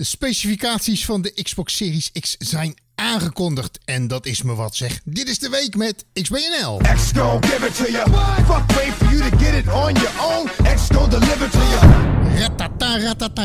De specificaties van de Xbox Series X zijn aangekondigd. En dat is me wat zeg. Dit is de week met XBNL.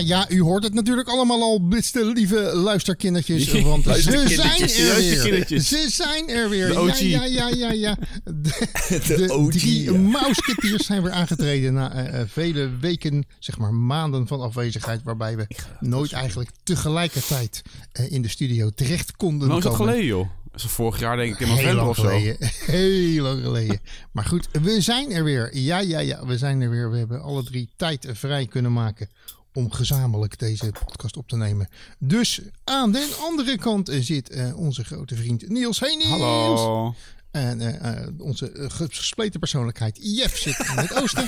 Ja, u hoort het natuurlijk allemaal al, beste lieve luisterkindertjes. Want ze zijn er weer. Ze zijn er weer. Ja, ja, ja, ja. De, de, drie mousketiers zijn weer aangetreden na eh, eh, vele weken, zeg maar maanden van afwezigheid. Waarbij we nooit eigenlijk tegelijkertijd eh, in de studio terecht konden Hoe is dat geleden, joh? Dat vorig jaar denk ik in november of zo. Heel lang geleden. maar goed, we zijn er weer. Ja, ja, ja, we zijn er weer. We hebben alle drie tijd vrij kunnen maken om gezamenlijk deze podcast op te nemen. Dus aan de andere kant zit eh, onze grote vriend Niels. Hey Niels! Hallo! En eh, eh, onze gespleten persoonlijkheid Jeff zit in het oosten.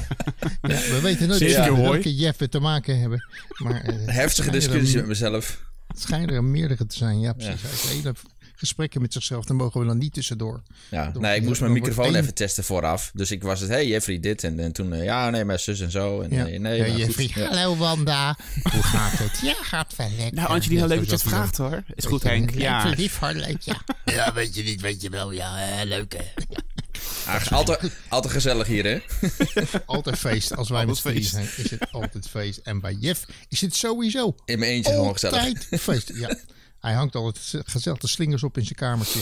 ja, we weten nooit wat welke Jeff we te maken hebben. Maar, Heftige discussie met mezelf. Het schijnt er meerdere te zijn, ja precies. hele gesprekken met zichzelf. Dan mogen we dan niet tussendoor. Ja, nee, ik moest mijn microfoon even testen vooraf. Dus ik was het, hey Jeffrey, dit. En, en toen, eh, ja, nee, mijn zus en zo. En, eh, nee, nee Jeffrey, hallo Wanda. Hoe gaat het? Ja, gaat wel lekker. Nou, Antje die dat je het vraagt hoor. Is goed, Henk. Ja, lief, hartelijk. ja. ja, weet je niet, weet je wel. Ja, hè, leuk hè. altijd, altijd gezellig hier, hè? altijd feest. Als wij met feest zijn, is het altijd feest. En bij Jeff is het sowieso. In mijn eentje gewoon gezellig. Altijd feest, ja. Hij hangt al het, gezellig slingers op in zijn kamertje.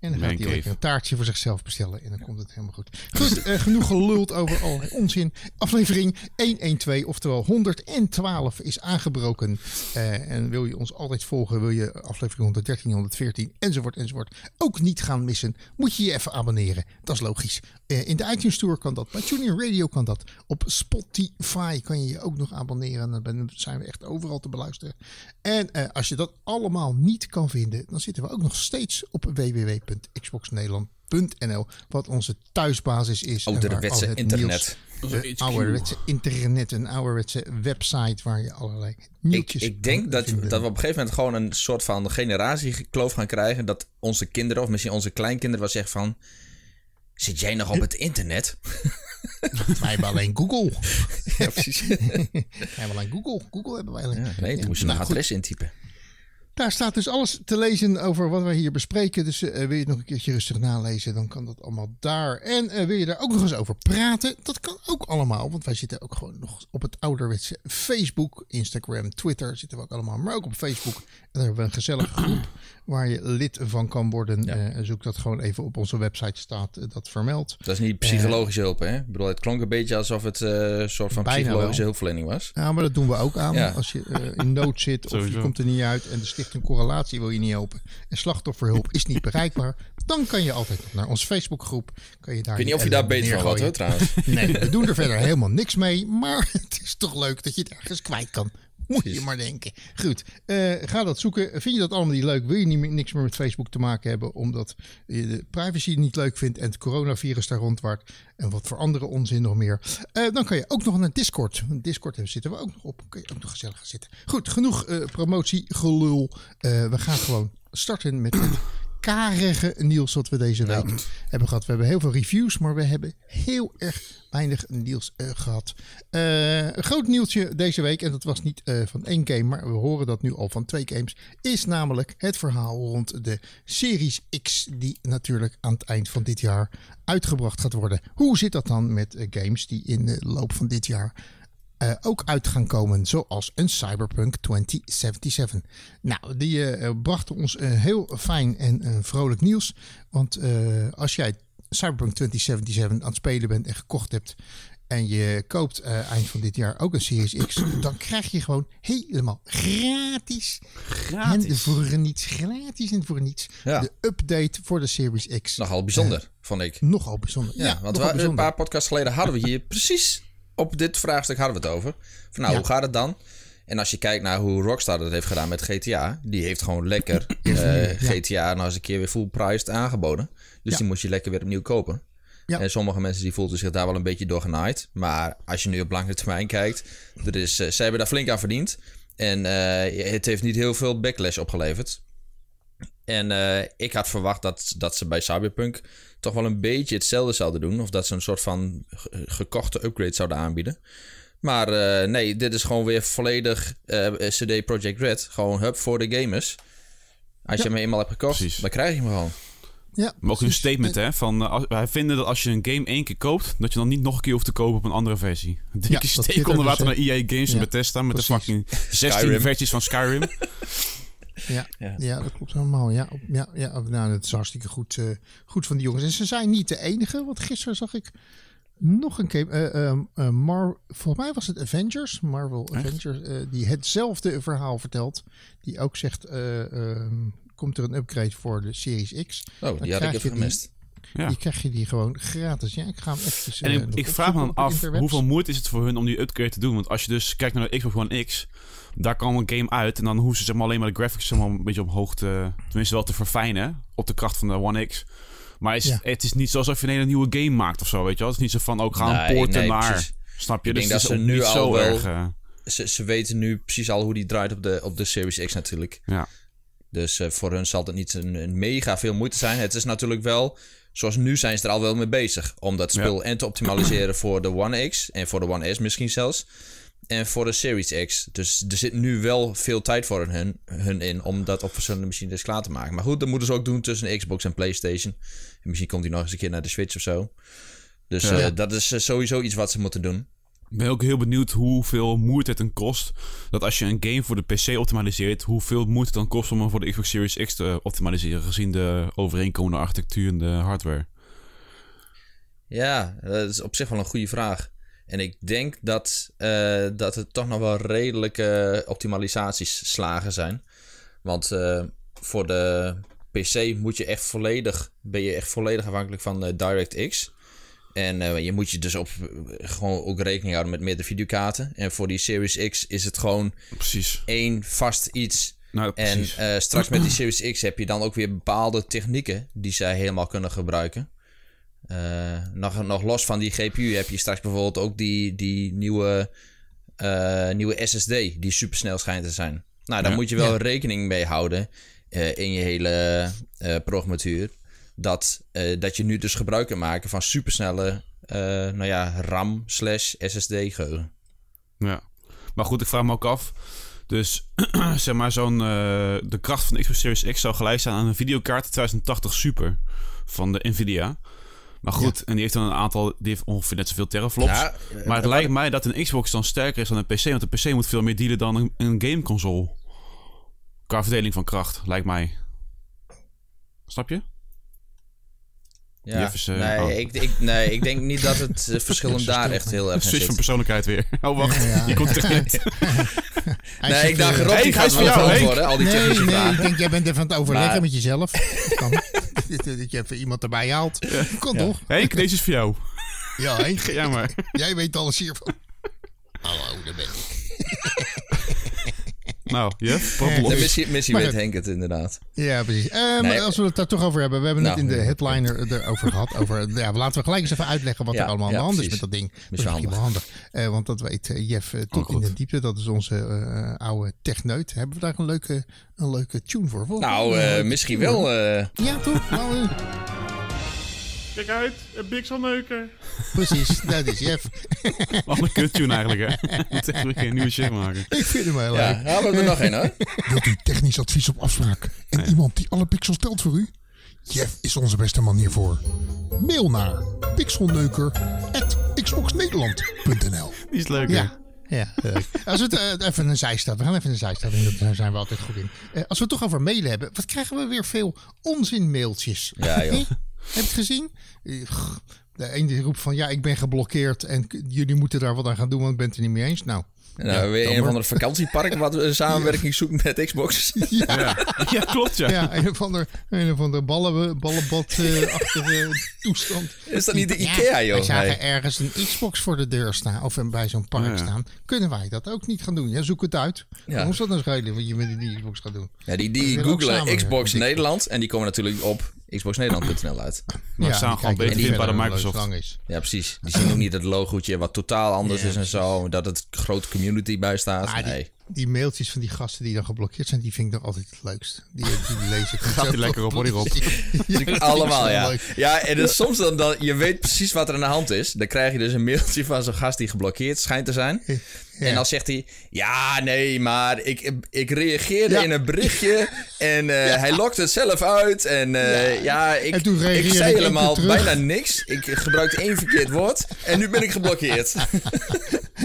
En dan gaat hij even een taartje voor zichzelf bestellen. En dan komt het helemaal goed. Goed, eh, genoeg geluld over allerlei onzin. Aflevering 112, oftewel 112, is aangebroken. Eh, en wil je ons altijd volgen, wil je aflevering 113, 114 enzovoort enzovoort ook niet gaan missen, moet je je even abonneren. Dat is logisch. Eh, in de iTunes Store kan dat, bij TuneIn Radio kan dat. Op Spotify kan je je ook nog abonneren. En dan zijn we echt overal te beluisteren. En als je dat allemaal niet kan vinden, dan zitten we ook nog steeds op www www.xboxnederland.nl, wat onze thuisbasis is. Ouderwetse oh, internet. Nieuws, ouderwetse internet, een ouderwetse website waar je allerlei nieuwtjes Ik, ik denk dat, dat we op een gegeven moment gewoon een soort van generatiekloof gaan krijgen. Dat onze kinderen of misschien onze kleinkinderen wel zeggen van... Zit jij nog op het internet? wij hebben alleen Google. Ja, precies. wij hebben alleen Google. Google hebben wij alleen. Ja, nee, toen ja. moest je een nou, adres intypen. Daar staat dus alles te lezen over wat wij hier bespreken. Dus eh, wil je het nog een keertje rustig nalezen, dan kan dat allemaal daar. En eh, wil je daar ook nog eens over praten, dat kan ook allemaal. Want wij zitten ook gewoon nog op het ouderwetse Facebook, Instagram, Twitter zitten we ook allemaal. Maar ook op Facebook. En daar hebben we een gezellige groep waar je lid van kan worden. Eh, zoek dat gewoon even op onze website staat eh, dat vermeld. Dat is niet psychologische eh, hulp, hè? Ik bedoel, het klonk een beetje alsof het een soort van psychologische hulpverlening was. Ja, maar dat doen we ook aan. Als je in nood zit of je komt er niet uit en de stichting correlatie wil je niet helpen en slachtofferhulp is niet bereikbaar, dan kan je altijd naar onze Facebookgroep. Kan je daar Ik weet niet of je daar beter van wordt, hoor, trouwens. nee, we doen er verder helemaal niks mee, maar het is toch leuk dat je ergens kwijt kan. Moet je maar denken. Goed, eh, ga dat zoeken. Vind je dat allemaal niet leuk? Wil je niet, meer, niks meer met Facebook te maken hebben omdat je de privacy niet leuk vindt en het coronavirus daar rondwaart en wat voor andere onzin nog meer? Eh, dan kan je ook nog naar Discord. Discord zitten we ook nog op. Kun je ook nog gezellig gaan zitten. Goed, genoeg promotiegelul. Eh, promotie, gelul. we gaan gewoon starten met het karige nieuws wat we deze week hebben gehad. We hebben heel veel reviews, maar we hebben heel erg weinig nieuws eh, gehad. Eh, een groot nieuwtje deze week, en dat was niet eh, van één game, maar we horen dat nu al van twee games, is namelijk het verhaal rond de Series X, die natuurlijk aan het eind van dit jaar uitgebracht gaat worden. Hoe zit dat dan met games die in de loop van dit jaar eh, ook uit gaan komen, zoals een Cyberpunk 2077. Nou, die eh, eh, brachten ons een heel fijn en vrolijk nieuws. Want als jij Cyberpunk 2077 aan het spelen bent en gekocht hebt en je koopt eind van dit jaar ook een Series X, dan krijg je gewoon helemaal gratis. Gratis. En voor niets, gratis en voor niets. De update voor de Series X. Nogal bijzonder, vond ik. Nogal bijzonder. Ja, want we, hebben een paar podcasts geleden hadden we hier precies op dit vraagstuk hadden we het over. Van nou, hoe gaat het dan? En als je kijkt naar hoe Rockstar dat heeft gedaan met GTA, die heeft gewoon lekker GTA eh, nou eens een keer weer full priced aangeboden. Dus die moest je lekker weer opnieuw kopen. En sommige mensen die voelden zich daar wel een beetje door genaaid. Maar als je nu op lange termijn kijkt, er is, eh, ze hebben daar flink aan verdiend. En eh, het heeft niet heel veel backlash opgeleverd. En eh, ik had verwacht dat, dat ze bij Cyberpunk toch wel een beetje hetzelfde zouden doen. Of dat ze een soort van gekochte upgrade zouden aanbieden. Maar eh, nee, dit is gewoon weer volledig eh, CD Projekt Red. Gewoon hub voor de gamers. Als je hem eenmaal hebt gekocht, dan krijg je hem gewoon. Ja, maar een statement, hè? Van, wij vinden dat als je een game één keer koopt, dat je dan niet nog een keer hoeft te kopen op een andere versie. Dikke ja, steek onder dus water naar EA Games en ja, Bethesda met de fucking 16 versies van Skyrim. Ja, ja. dat klopt helemaal. Ja, ja, ja, nou, dat is hartstikke goed, eh, goed van die jongens. En ze zijn niet de enige, want gisteren zag ik nog een keer voor eh, eh, Volgens mij was het Avengers, Marvel Avengers, die hetzelfde verhaal vertelt. Die ook zegt, ehm, komt er een upgrade voor de Series X? Oh, die had ik even gemist. Ja. Die krijg je die gewoon gratis. Ja, ik ga hem En ik, vraag me dan af, hoeveel moeite is het voor hun om die upgrade te doen? Want als je dus kijkt naar de Xbox One X, daar kwam een game uit. En dan hoeven ze zeg maar, alleen maar de graphics een beetje omhoog te... Tenminste wel te verfijnen. Op de kracht van de One X. Maar is, het is niet alsof je een hele nieuwe game maakt of zo, weet je wel. Het is niet zo van, ook oh, gaan porten poorten naar... Snap je? Ik dus denk dat ze nu al Erg, eh. ze, weten nu precies al hoe die draait op de, op de Series X natuurlijk. Ja. Dus eh, voor hun zal het niet een, een, mega veel moeite zijn. Het is natuurlijk wel... Zoals nu zijn ze er al wel mee bezig. Om dat spul en te optimaliseren voor de One X. En voor de One S misschien zelfs en voor de Series X. Dus er zit nu wel veel tijd voor hun, hun in om dat op verschillende machines klaar te maken. Maar goed, dat moeten ze ook doen tussen Xbox en PlayStation. En misschien komt hij nog eens een keer naar de Switch of zo. Dus eh, dat is eh, sowieso iets wat ze moeten doen. Ik ben ook heel benieuwd hoeveel moeite het dan kost. Dat als je een game voor de PC optimaliseert, hoeveel moeite het dan kost om hem voor de Xbox Series X te optimaliseren. Gezien de overeenkomende architectuur en de hardware. Ja, dat is op zich wel een goede vraag. En ik denk dat, uh, dat er toch nog wel redelijke optimalisaties slagen zijn. Want eh, voor de PC moet je echt volledig, ben je echt volledig afhankelijk van uh, DirectX. En je moet je dus op, gewoon ook rekening houden met meerdere videokaarten. En voor die Series X is het gewoon precies. één vast iets. Nou, en straks met die Series X heb je dan ook weer bepaalde technieken die zij helemaal kunnen gebruiken. Eh, nog, nog los van die GPU heb je straks bijvoorbeeld ook die, die nieuwe, eh, nieuwe SSD, die supersnel schijnt te zijn. Nou, daar moet je wel rekening mee houden eh, in je hele programmatuur. Dat, dat je nu dus gebruik kan maken van supersnelle nou ja, RAM slash SSD geheugen. Ja, maar goed, ik vraag me ook af. Dus zeg maar, zo'n, de kracht van de Xbox Series X zou gelijk zijn aan een videokaart 2080 Super van de Nvidia. Maar goed, en die heeft dan een aantal, die heeft ongeveer net zoveel teraflops. maar het eh, lijkt eh, mij dat een Xbox dan sterker is dan een PC, want een PC moet veel meer dealen dan een, een gameconsole. Qua verdeling van kracht, lijkt mij. Snap je? Ja. Jefferson. Eh, nee, oh. ik, ik, nee, ik denk niet dat het eh, verschil hem daar echt heel erg is. Switch van persoonlijkheid weer. Oh, wacht. Ja, ja. Je komt er niet. nee, ik dacht, eh, Rob, hey, ga gaat wel groot worden. Al die nee, technische nee, vragen. ik denk, jij bent even aan het overleggen maar... met jezelf. Dat, kan. dat je even iemand erbij haalt. Kom toch? Henk, deze is voor jou. Ja, Henk. Jammer. jij maar. Jij weet alles hiervan. Hallo, daar ben ik. Nou, Jeff, yes, Misschien, misschien weet Henk het inderdaad. Ja, precies. Eh, als we het daar toch over hebben. We hebben het nou. in de headliner erover gehad. Over, ja, laten we gelijk eens even uitleggen wat er allemaal aan de hand is met dat ding. Misschien wel handig. Eh, want dat weet eh, Jeff uh, tot oh, in de diepte. Dat is onze oude techneut. Hebben we daar een leuke, een leuke tune voor? nou, misschien wel. Ja, toch? Nou, Kijk uit, een Pixelneuker. Precies, dat is Jeff. Wat een kuttune eigenlijk, hè? Moet echt weer een nieuwe shit maken. Ik vind hem heel leuk. Ja, halen we er nog een, hè? Wilt u technisch advies op afspraak? En iemand die alle pixels telt voor u? Jeff is onze beste man hiervoor. Mail naar pixelneuker.xoxnederland.nl. Die is leuk, Ja. Ja, als we het eh, even een zijstap, we gaan even een zijstap in, daar zijn we altijd goed in. Eh, als we het toch over mailen hebben, wat krijgen we weer veel onzin mailtjes? Ja, joh. Heb je gezien? Eh, de ene die roept van ja, ik ben geblokkeerd en jullie moeten daar wat aan gaan doen, want ik ben het er niet mee eens. Nou, nou, weer een van de vakantiepark wat we samenwerking zoekt met Xbox. Ja, ja klopt ja. Ja, een van de, een van de ballen, ballenbad-achtige eh, toestand. Is dat niet de Ikea, joh? Wij zagen ergens een Xbox voor de deur staan, of bij zo'n park staan. Kunnen wij dat ook niet gaan doen? Ja, zoek het uit. Ja. Ons dat dan nou schelen wat je met die Xbox gaat doen? Ja, die, die googlen Xbox Nederland en die komen natuurlijk op snel uit. Maar ja, staan gewoon beter vindbaar dan Microsoft. Is. Ja, precies. Die zien ook niet dat logoetje wat totaal anders is en zo. Dat het grote community bij staat. nee. Die, mailtjes van die gasten die dan geblokkeerd zijn, die vind ik nog altijd het leukst. Die, die lees ik. Gaat die lekker op, hoor, Rob. ja, allemaal, ja. Ja, en dus soms dan, dan, je weet precies wat er aan de hand is. Dan krijg je dus een mailtje van zo'n gast die geblokkeerd schijnt te zijn. En dan zegt hij: Ja, nee, maar ik, ik reageerde in een berichtje. En eh, hij lokte het zelf uit. En eh, ja, ik, ik zei helemaal bijna niks. Ik gebruikte één verkeerd woord. En nu ben ik geblokkeerd.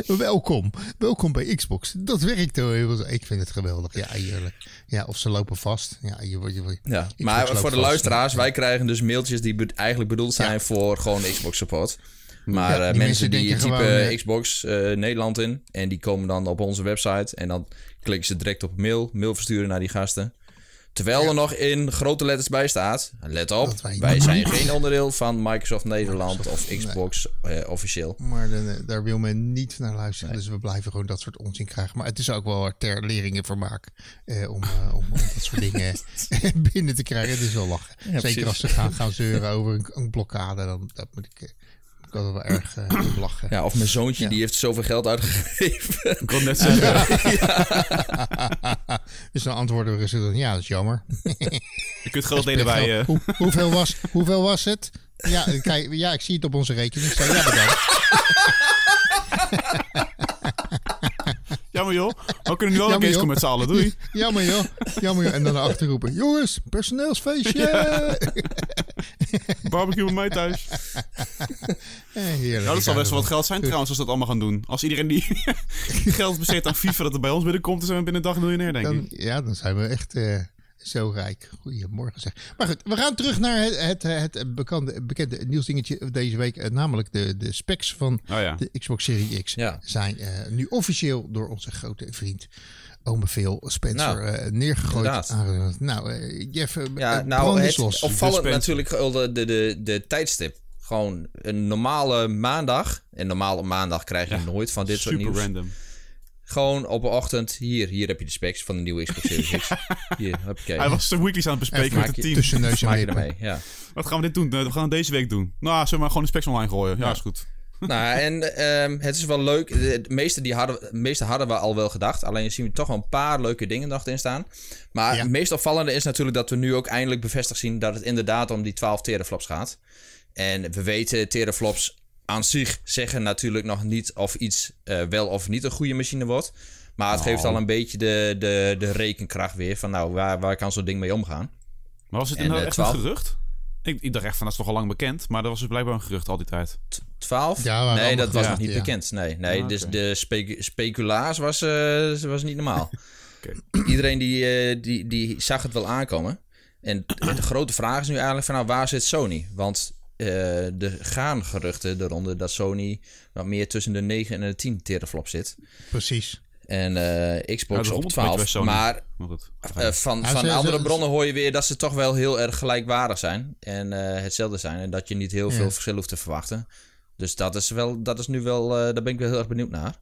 Welkom. Welkom bij Xbox. Dat werkt hoor. Ik vind het geweldig. Ja, eerlijk. Ja, of ze lopen vast. Ja, je, je ja. maar voor de luisteraars, wij krijgen dus mailtjes die eigenlijk bedoeld zijn voor gewoon Xbox support. Maar eh, mensen, die typen eh, Xbox eh, Nederland in en die komen dan op onze website en dan klikken ze direct op mail, mail versturen naar die gasten. Terwijl er nog in grote letters bij staat, let op, wij, zijn geen onderdeel van Microsoft Nederland of Xbox officieel. Maar daar wil men niet naar luisteren, dus we blijven gewoon dat soort onzin krijgen. Maar het is ook wel ter leringen vermaak uh, om, om, dat soort dingen binnen te krijgen. Het is wel lachen. Zeker als ze gaan, gaan zeuren over een, een blokkade, dan dat moet ik ik altijd wel eh, erg lachen. Ja, of mijn zoontje, die heeft zoveel geld uitgegeven. Ik kon net zeggen. ja. Dus dan antwoorden we dan, ja, dat is jammer. Je kunt geld lenen bij... Eh, hoeveel, was, hoeveel was het? Ja, kijk, ja, ik zie het op onze rekening. ja, bedankt. Jammer joh. We kunnen nu wel eens komen met z'n allen. Doei. Jammer joh. Jammer joh. En dan naar achter roepen. Jongens, personeelsfeestje. Barbecue bij mij thuis. Eh, heerlijk. Nou, dat zal best wel wat geld zijn trouwens, als we dat allemaal gaan doen. Als iedereen die geld besteedt aan FIFA, dat er bij ons binnenkomt, dan zijn we binnen een dag miljonair, denk dan, ik. Ja, dan zijn we echt eh, zo rijk. Goedemorgen zeg. Maar goed, we gaan terug naar het, het, eh, bekende, nieuwsdingetje deze week. namelijk de, de specs van oh de Xbox Series X zijn nu officieel door onze grote vriend ome veel Spencer nou, neergegooid. Ah, nou, Jeff, ja, nou, opvallend natuurlijk de, de, de tijdstip gewoon een normale maandag. En normale maandag krijg je nooit van dit soort nieuws. Super random. Gewoon op een ochtend. Hier, hier heb je de specs van de nieuwe Xbox Series X. Hier, heb Hij was de weeklies aan het bespreken met het team. Tussen neus en ja. Wat gaan we dit doen? Eh, we gaan deze week doen. Nou, zullen we maar gewoon de specs online gooien? Ja, is goed. nou, en ehm, het is wel leuk. De eh, meeste, die hadden, meeste hadden we al wel gedacht. Alleen zien we toch wel een paar leuke dingen nog in staan. Maar het meest opvallende is natuurlijk dat we nu ook eindelijk bevestigd zien... dat het inderdaad om die 12 teraflops gaat. En we weten, teraflops aan zich zeggen natuurlijk nog niet of iets eh, wel of niet een goede machine wordt. Maar het geeft oh. al een beetje de, de, de rekenkracht weer van nou, waar, waar kan zo'n ding mee omgaan? Maar was het en, nou eh, echt een gerucht? Ik, ik, dacht echt van, dat is toch al lang bekend? Maar dat was dus blijkbaar een gerucht al die tijd. 12? nee, dat was nog niet bekend. Nee, nee ah, dus de spe speculaas was, eh, was niet normaal. Iedereen die, die, die zag het wel aankomen. En de grote vraag is nu eigenlijk van, nou, waar zit Sony? Want eh, de gaan geruchten eronder dat Sony wat meer tussen de 9 en de 10 teraflop zit. Precies. En eh, Xbox nou, op 12. Maar eh, van, van andere bronnen hoor je weer dat ze toch wel heel erg gelijkwaardig zijn. En hetzelfde zijn. En dat je niet heel veel verschil hoeft te verwachten. Dus dat is, wel, dat is nu wel... daar ben ik wel heel erg benieuwd naar.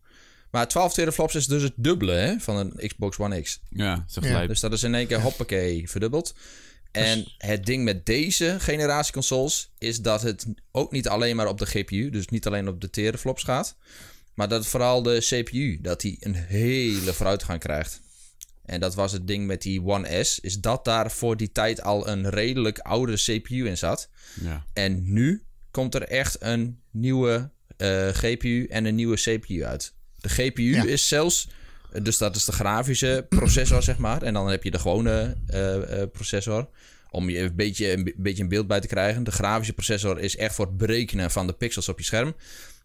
Maar 12 teraflops is dus het dubbele van een Xbox One X. Ja, Dus dat is in één keer hoppakee verdubbeld. En het ding met deze generatie consoles is dat het ook niet alleen maar op de GPU, dus niet alleen op de teraflops gaat, maar dat vooral de CPU, dat hij een hele vooruitgang krijgt. En dat was het ding met die One S, is dat daar voor die tijd al een redelijk oude CPU in zat. Ja. En nu komt er echt een nieuwe eh, GPU en een nieuwe CPU uit. De GPU is zelfs dus dat is de grafische processor, zeg maar. En dan heb je de gewone eh, eh, processor. Om je een beetje, een beetje een beeld bij te krijgen. De grafische processor is echt voor het berekenen van de pixels op je scherm.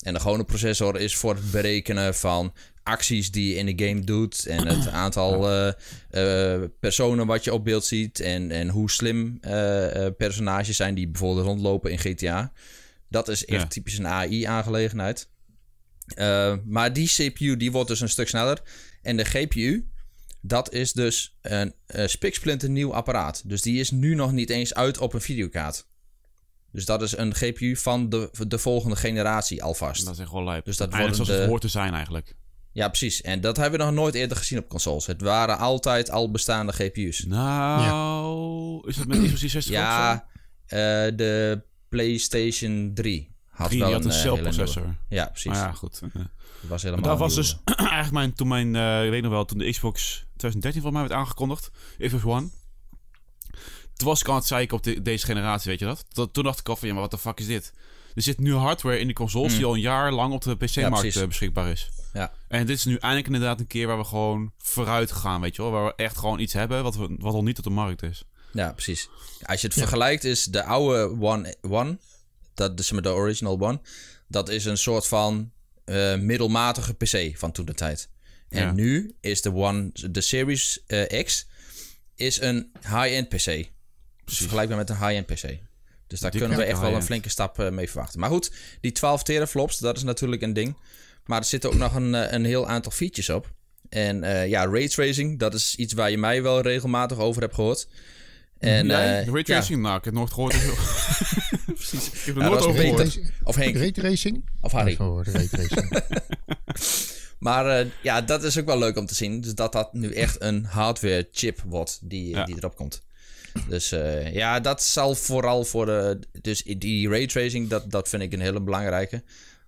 En de gewone processor is voor het berekenen van acties die je in de game doet. En het aantal eh, personen wat je op beeld ziet. En, en hoe slim personages zijn die bijvoorbeeld rondlopen in GTA. Dat is echt typisch een AI-aangelegenheid. maar die CPU die wordt dus een stuk sneller. En de GPU, dat is dus een, een eh, nieuw apparaat. Dus die is nu nog niet eens uit op een videokaart. Dus dat is een GPU van de, de volgende generatie alvast. Dat is echt wel lijp. Dus dat eigenlijk zoals de... het hoort te zijn eigenlijk. Ja, precies. En dat hebben we nog nooit eerder gezien op consoles. Het waren altijd al bestaande GPU's. Nou, is dat met Xbox 60 Ja, eh, de PlayStation 3 had wel had een, een eh, celprocessor. Ja, precies. ja, goed. Dat was helemaal. was dus eigenlijk mijn, toen mijn, uh, ik weet nog wel, toen de Xbox 2013 voor mij werd aangekondigd, Xbox One. Toen was ik aan het zeiken op de, deze generatie, weet je dat? dat? Toen dacht ik al van, ja, maar wat de fuck is dit? Er zit nu hardware in de consoles mm. die al een jaar lang op de PC-markt eh, beschikbaar is. Ja. En dit is nu eindelijk inderdaad een keer waar we gewoon vooruit gaan, weet je wel? Waar we echt gewoon iets hebben wat, we, wat al niet op de markt is. Ja, precies. Als je het vergelijkt, is de oude One, One dat dus met de original One, dat is een soort van eh, middelmatige PC van toen de tijd. En nu is de One, de Series eh, X, is een high-end PC. Dus vergelijkbaar met een high-end PC. Dus daar kunnen we echt wel een flinke stap eh, mee verwachten. Maar goed, die 12 teraflops, dat is natuurlijk een ding. Maar er zitten ook nog een, een heel aantal features op. En uh, ja, raytracing, dat is iets waar je mij wel regelmatig over hebt gehoord. En, ja, uh, raytracing, ja. nou, ik heb het nooit gehoord. Precies. Ik heb er nooit over Of Henk. Raytracing? Of Harry. ray tracing. maar eh, ja, dat is ook wel leuk om te zien. Dus dat dat nu echt een hardware chip wordt die, die erop komt. Dus eh, ja, dat zal vooral voor de... Dus die raytracing, dat, dat vind ik een hele belangrijke.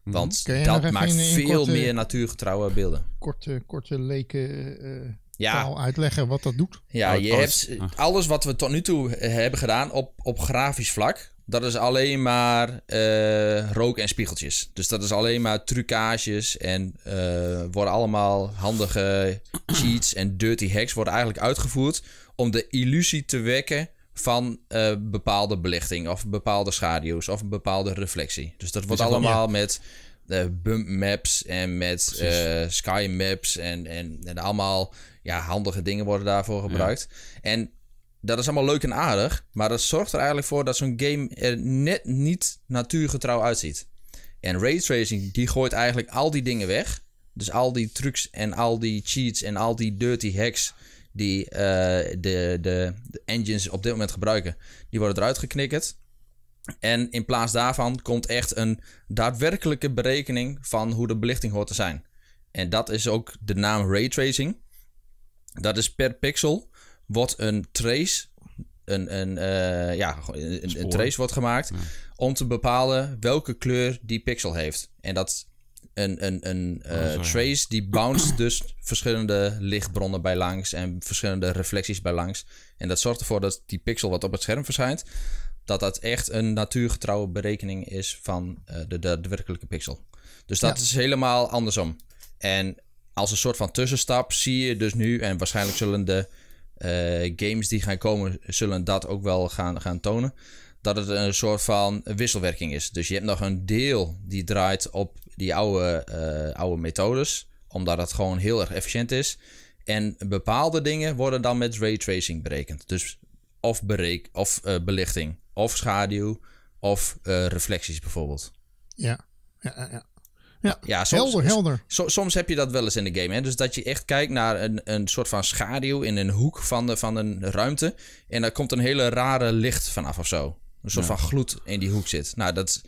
Mhm. Want dat maakt veel meer natuurgetrouwe beelden. Korte, korte leken eh, ja. taal uitleggen wat dat doet. Ja, oh, je oh, hebt ah. alles wat we tot nu toe hebben gedaan op, op grafisch vlak dat is alleen maar eh, rook en spiegeltjes. Dus dat is alleen maar trucages en eh, worden allemaal handige cheats en dirty hacks worden eigenlijk uitgevoerd om de illusie te wekken van eh, bepaalde belichting of bepaalde schaduws of een bepaalde reflectie. Dus dat wordt allemaal met bump maps en met sky maps en, en, en allemaal ja, handige dingen worden daarvoor gebruikt. En dat is allemaal leuk en aardig, maar dat zorgt er eigenlijk voor dat zo'n game er net niet natuurgetrouw uitziet. En raytracing die gooit eigenlijk al die dingen weg. Dus al die trucs en al die cheats en al die dirty hacks die eh, de, de, de, engines op dit moment gebruiken, die worden eruit geknikkerd. En in plaats daarvan komt echt een daadwerkelijke berekening van hoe de belichting hoort te zijn. En dat is ook de naam raytracing. Dat is per pixel wordt een trace, een, een, eh, ja, een, trace wordt gemaakt. Om te bepalen welke kleur die pixel heeft. En dat een, een, een oh, eh, trace die bounce dus verschillende lichtbronnen bij langs en verschillende reflecties bij langs. En dat zorgt ervoor dat die pixel wat op het scherm verschijnt, dat dat echt een natuurgetrouwe berekening is van uh, de werkelijke pixel. Dus dat is helemaal andersom. En als een soort van tussenstap zie je dus nu, en waarschijnlijk zullen de eh, games die gaan komen zullen dat ook wel gaan, gaan tonen. Dat het een soort van wisselwerking is. Dus je hebt nog een deel die draait op die oude, eh, oude methodes. Omdat het gewoon heel erg efficiënt is. En bepaalde dingen worden dan met ray tracing berekend. Dus of, bereik, of eh, belichting, of schaduw, of reflecties bijvoorbeeld. Ja, ja, ja. Ja, ja soms, helder, helder. Soms, heb je dat wel eens in de game. Hè? Dus dat je echt kijkt naar een, een soort van schaduw in een hoek van, de, van een ruimte. En daar komt een hele rare licht vanaf of zo. Een soort van gloed in die hoek zit. Nou, dat,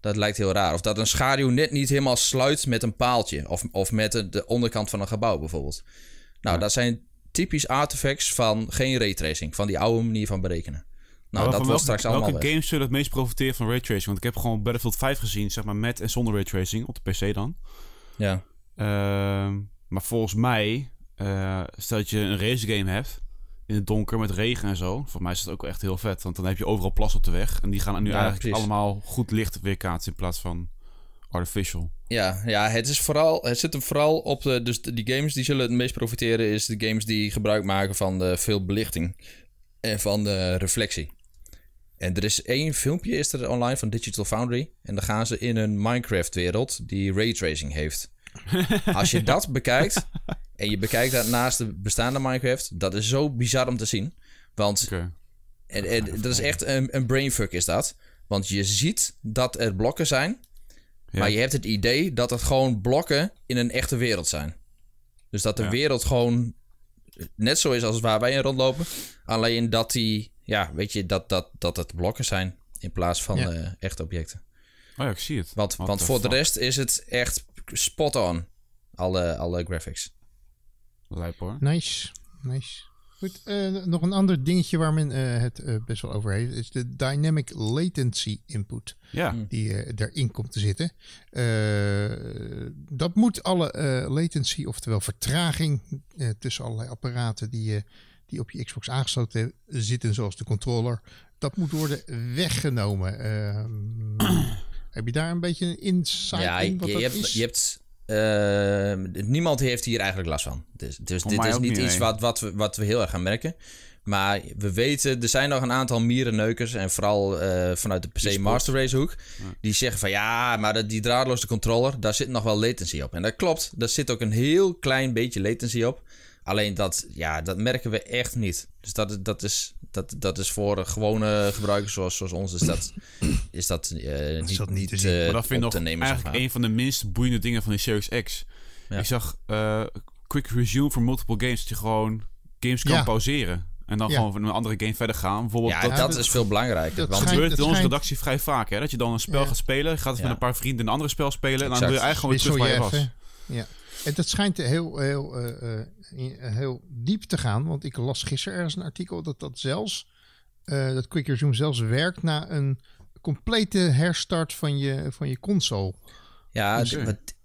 dat lijkt heel raar. Of dat een schaduw net niet helemaal sluit met een paaltje. Of, of met de, onderkant van een gebouw bijvoorbeeld. Nou, dat zijn typisch artefacts van geen raytracing. Van die oude manier van berekenen. Nou, dat wordt straks allemaal Welke games zullen het meest profiteren van raytracing? Want ik heb gewoon Battlefield 5 gezien, zeg maar, met en zonder raytracing. Op de PC dan. Ja. Ehm, maar volgens mij, eh, stel dat je een race game hebt... in het donker met regen en zo. Voor mij is dat ook echt heel vet. Want dan heb je overal plas op de weg. En die gaan nu eigenlijk allemaal goed licht weerkaatsen... in plaats van artificial. Ja, ja het, is vooral, het zit hem vooral op... De, dus die games die zullen het meest profiteren... is de games die gebruik maken van de veel belichting... en van de reflectie. En er is één filmpje is er online van Digital Foundry. En dan gaan ze in een Minecraft-wereld die raytracing heeft. Als je dat bekijkt en je bekijkt dat naast de bestaande Minecraft, dat is zo bizar om te zien. Want en, en, dat is echt een, een brainfuck is dat. Want je ziet dat er blokken zijn, maar je hebt het idee dat het gewoon blokken in een echte wereld zijn. Dus dat de wereld gewoon net zo is als waar wij in rondlopen, alleen dat die ja, weet je, dat, dat, dat het blokken zijn in plaats van ja. Eh, echt objecten. Oh ja, ik zie het. Want, want voor de rest is het echt spot on, alle, alle graphics. Lijp hoor. Nice, nice. Goed, eh, nog een ander dingetje waar men eh, het best wel over heeft, is de dynamic latency input. Ja. Hm. Die erin komt te zitten. dat moet alle latency, oftewel vertraging tussen allerlei apparaten die je die op je Xbox aangesloten zitten, zoals de controller, dat moet worden weggenomen. Ehm, heb je daar een beetje een insight ja, in? Wat je, dat hebt, is? je hebt. Ehm, niemand heeft hier eigenlijk last van. Dus, dus dit is niet, iets wat, wat, we, wat we heel erg gaan merken. Maar we weten, er zijn nog een aantal mierenneukers. En vooral eh, vanuit de PC Master Race hoek. Die zeggen van ja, maar die draadloze controller, daar zit nog wel latency op. En dat klopt, daar zit ook een heel klein beetje latency op. Alleen dat, ja, dat merken we echt niet. Dus dat, dat, is, dat, dat is voor gewone gebruikers zoals, zoals ons, is dat, eh, is dat, niet, is dat niet te eh, dat vind ik nog nemen, eigenlijk een van de minst boeiende dingen van de Series X. Ik zag uh, quick resume voor multiple games, dat je gewoon games kan pauzeren. En dan gewoon gewoon een andere game verder gaan. Bijvoorbeeld ja, dat, dat, is veel belangrijker. Dat want gebeurt in onze redactie vrij vaak. Hè? Dat je dan een spel gaat spelen. Gaat het met een paar vrienden een ander spel spelen. En dan doe je eigenlijk gewoon weer terug waar je was. Ja. En dat schijnt heel, heel, eh, eh, eh, heel diep te gaan. Want ik las gisteren ergens een artikel dat dat zelfs, dat Quick Resume zelfs werkt na een complete herstart van je, van je console. Ja, dus-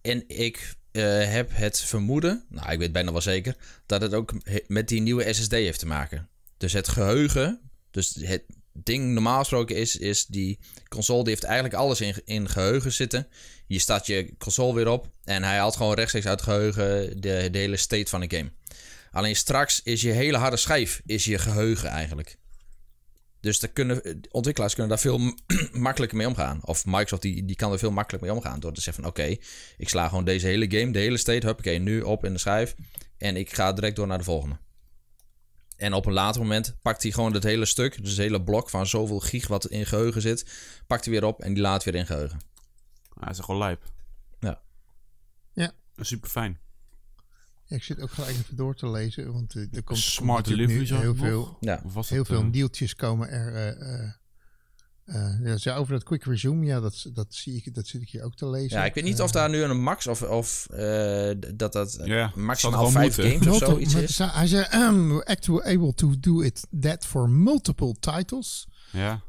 en ik heb het vermoeden, nou ik weet bijna wel zeker, dat het ook met die nieuwe SSD heeft te maken. Dus het geheugen, dus het ding normaal gesproken is, is die console die heeft eigenlijk alles in, in geheugen zitten je start je console weer op en hij haalt gewoon rechtstreeks uit het geheugen de, hele state van de game. Alleen straks is je hele harde schijf is je geheugen eigenlijk. Dus kunnen, ontwikkelaars kunnen daar veel makkelijker mee omgaan. Of Microsoft die, die kan er veel makkelijker mee omgaan. Door te zeggen van oké, ik sla gewoon deze hele game, de hele state, huppakee, nu op in de schijf. En ik ga direct door naar de volgende. En op een later moment pakt hij gewoon dat hele stuk, dus het hele blok van zoveel gig wat in geheugen zit, pakt hij weer op en die laat weer in geheugen hij is gewoon lijp. Ja. Ja. Super fijn. ik zit ook gelijk even door te lezen, want eh, er komt, Smart delivery heel veel, ja. heel veel nieuwtjes eh? komen er. Uh, uh, ja, over dat quick resume, ja, dat, dat, zie ik, dat zit ik hier ook te lezen. Ja, ik weet niet of daar nu een max of, of dat dat yeah, maximaal vijf games of zoiets is. Hij zei, um, actually able to do it that for multiple titles. Ja,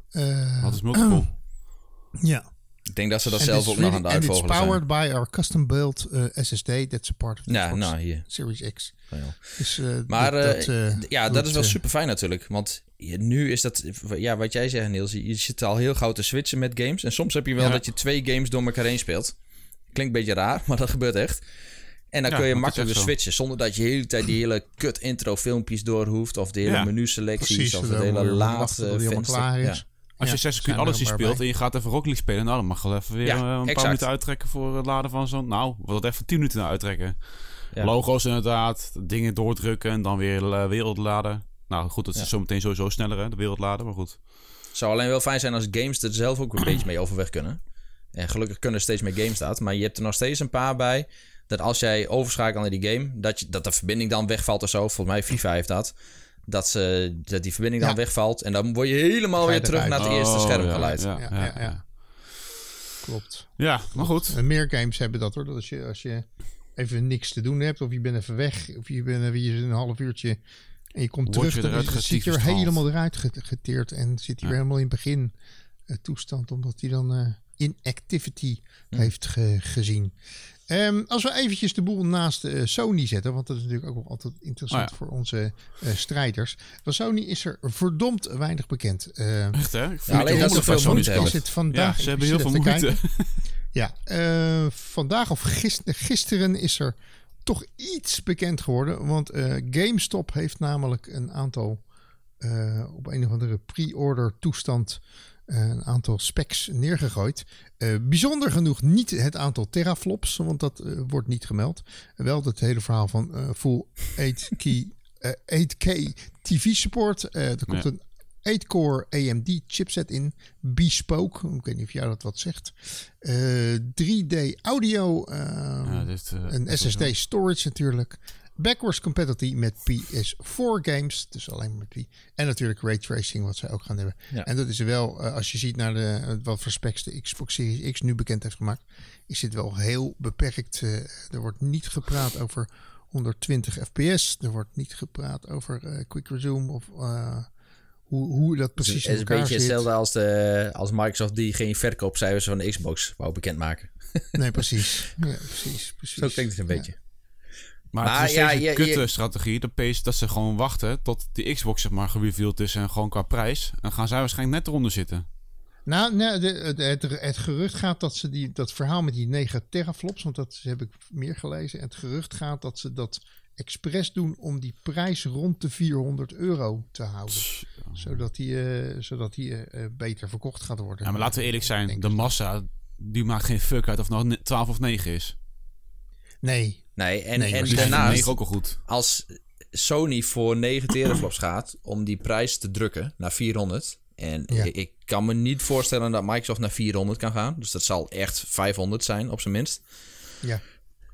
wat is multiple? ja. Ik denk dat ze dat zelf ook nog aan de uitvogelen zijn. powered by our custom built eh, SSD. That's a part of the ja, nou, hier. Series X. Oh, dus, eh, maar dat, eh, ja, dat is wel super fijn natuurlijk. Want nu is dat, ja, wat jij zegt Niels, je zit al heel gauw te switchen met games. En soms heb je wel dat je twee games door elkaar heen speelt. Klinkt een beetje raar, maar dat gebeurt echt. En dan kun je makkelijker switchen. Zonder dat je de hele tijd die hele kut intro filmpjes door hoeft. Of de hele menu selecties. Precies, of het hele laatste Klaar is. Als je 6 uur alles speelt en je gaat even Rocket spelen, nou dan mag je even weer eh, een paar minuten uittrekken voor het laden van zo'n. Nou, wat dat even 10 minuten uittrekken. Logo's inderdaad, dingen doordrukken en dan weer eh, wereld wereldladen. Nou goed, dat is zo meteen sowieso sneller, hè, de laden, maar goed. zou alleen wel fijn zijn als games er zelf ook een beetje mee overweg kunnen. En gelukkig kunnen er steeds meer games dat, maar je hebt er nog steeds een paar bij dat als jij overschakelt naar die game, dat, je, dat de verbinding dan wegvalt of zo. Volgens mij FIFA heeft dat dat, ze, dat die verbinding dan wegvalt. En dan word je helemaal weer terug naar het eerste oh, schermgeluid. Ja, ja, ja, Klopt. Ja, maar goed. En eh, meer games hebben dat hoor. Dat als je, als je even niks te doen hebt, of je bent even weg, of je bent even eh, een half uurtje en je komt Word terug, dan zit je er helemaal eruit geteerd en zit hij weer helemaal in het begin eh, toestand, omdat hij dan uh, inactivity hm. heeft gezien. Ehm, als we eventjes de boel naast eh, Sony zetten, want dat is natuurlijk ook altijd interessant oh voor onze eh, strijders. Van Sony is er verdomd weinig bekend. Eh. Echt hè? alleen dat ze veel Sony is het vandaag. ze hebben heel veel moeite. ja, vandaag of gisteren, gisteren is er toch iets bekend geworden, want GameStop heeft namelijk een aantal op een of andere pre-order toestand een aantal specs neergegooid. Eh, bijzonder genoeg niet het aantal teraflops, want dat eh, wordt niet gemeld. Wel het hele verhaal van eh, full 8K, 8K TV support. er komt een 8-core AMD chipset in, bespoke. Ik weet niet of jij dat wat zegt. 3D audio, ehm, ja, een SSD storage natuurlijk. Backwards compatibility met PS4 games. Dus alleen maar die. En natuurlijk raytracing, wat zij ook gaan hebben. En dat is wel, eh, als je ziet naar de, eh, wat voor specs de Xbox Series X nu bekend heeft gemaakt, is dit wel heel beperkt. Eh, er wordt niet gepraat over 120 fps. Er wordt niet gepraat over quick resume of hoe, hoe dat dus precies is. Het is een beetje hetzelfde als, de, als Microsoft die geen verkoopcijfers van de Xbox wou bekendmaken. Nee, precies. Ja, precies, precies. Zo klinkt het een beetje. Maar, het is ja, steeds een kutte strategie. De PS, dat ze gewoon wachten tot die Xbox zeg maar gereveeld is en gewoon qua prijs. Dan gaan zij waarschijnlijk net eronder zitten. Nou, het, het, gerucht gaat dat ze die, dat verhaal met die 9 teraflops, want dat heb ik meer gelezen. het gerucht gaat dat ze dat expres doen om die prijs rond de 400 euro te houden. Zodat die, eh, zodat die eh, eh, beter verkocht gaat worden. Ja, maar laten we eerlijk zijn, de massa die maakt geen fuck uit of het nou 12 of 9 is. Nee, Nee, en, en daarnaast, ook al goed. als Sony voor 9 teraflops gaat om die prijs te drukken naar 400. En ik, kan me niet voorstellen dat Microsoft naar 400 kan gaan. Dus dat zal echt 500 zijn, op zijn minst. Ja.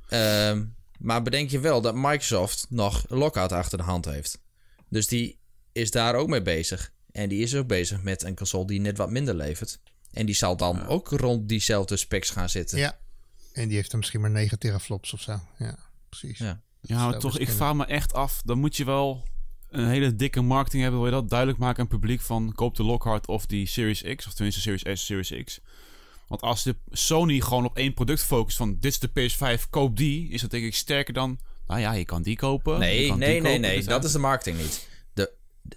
Ehm, maar bedenk je wel dat Microsoft nog Lockout achter de hand heeft. Dus die is daar ook mee bezig. En die is ook bezig met een console die net wat minder levert. En die zal dan ook rond diezelfde specs gaan zitten. Ja, en die heeft hem misschien maar 9 teraflops of zo. Ja, precies. Ja, ja maar toch, ik vraag me echt af. Dan moet je wel een hele dikke marketing hebben. Wil je dat duidelijk maken aan het publiek van... koop de Lockhart of die Series X. Of tenminste Series S, Series X. Want als de Sony gewoon op één product focust van... dit is de PS5, koop die. Is dat denk ik sterker dan... nou ja, je kan die kopen. Nee, die nee, kopen, nee, nee. Dus dat is de marketing niet. De,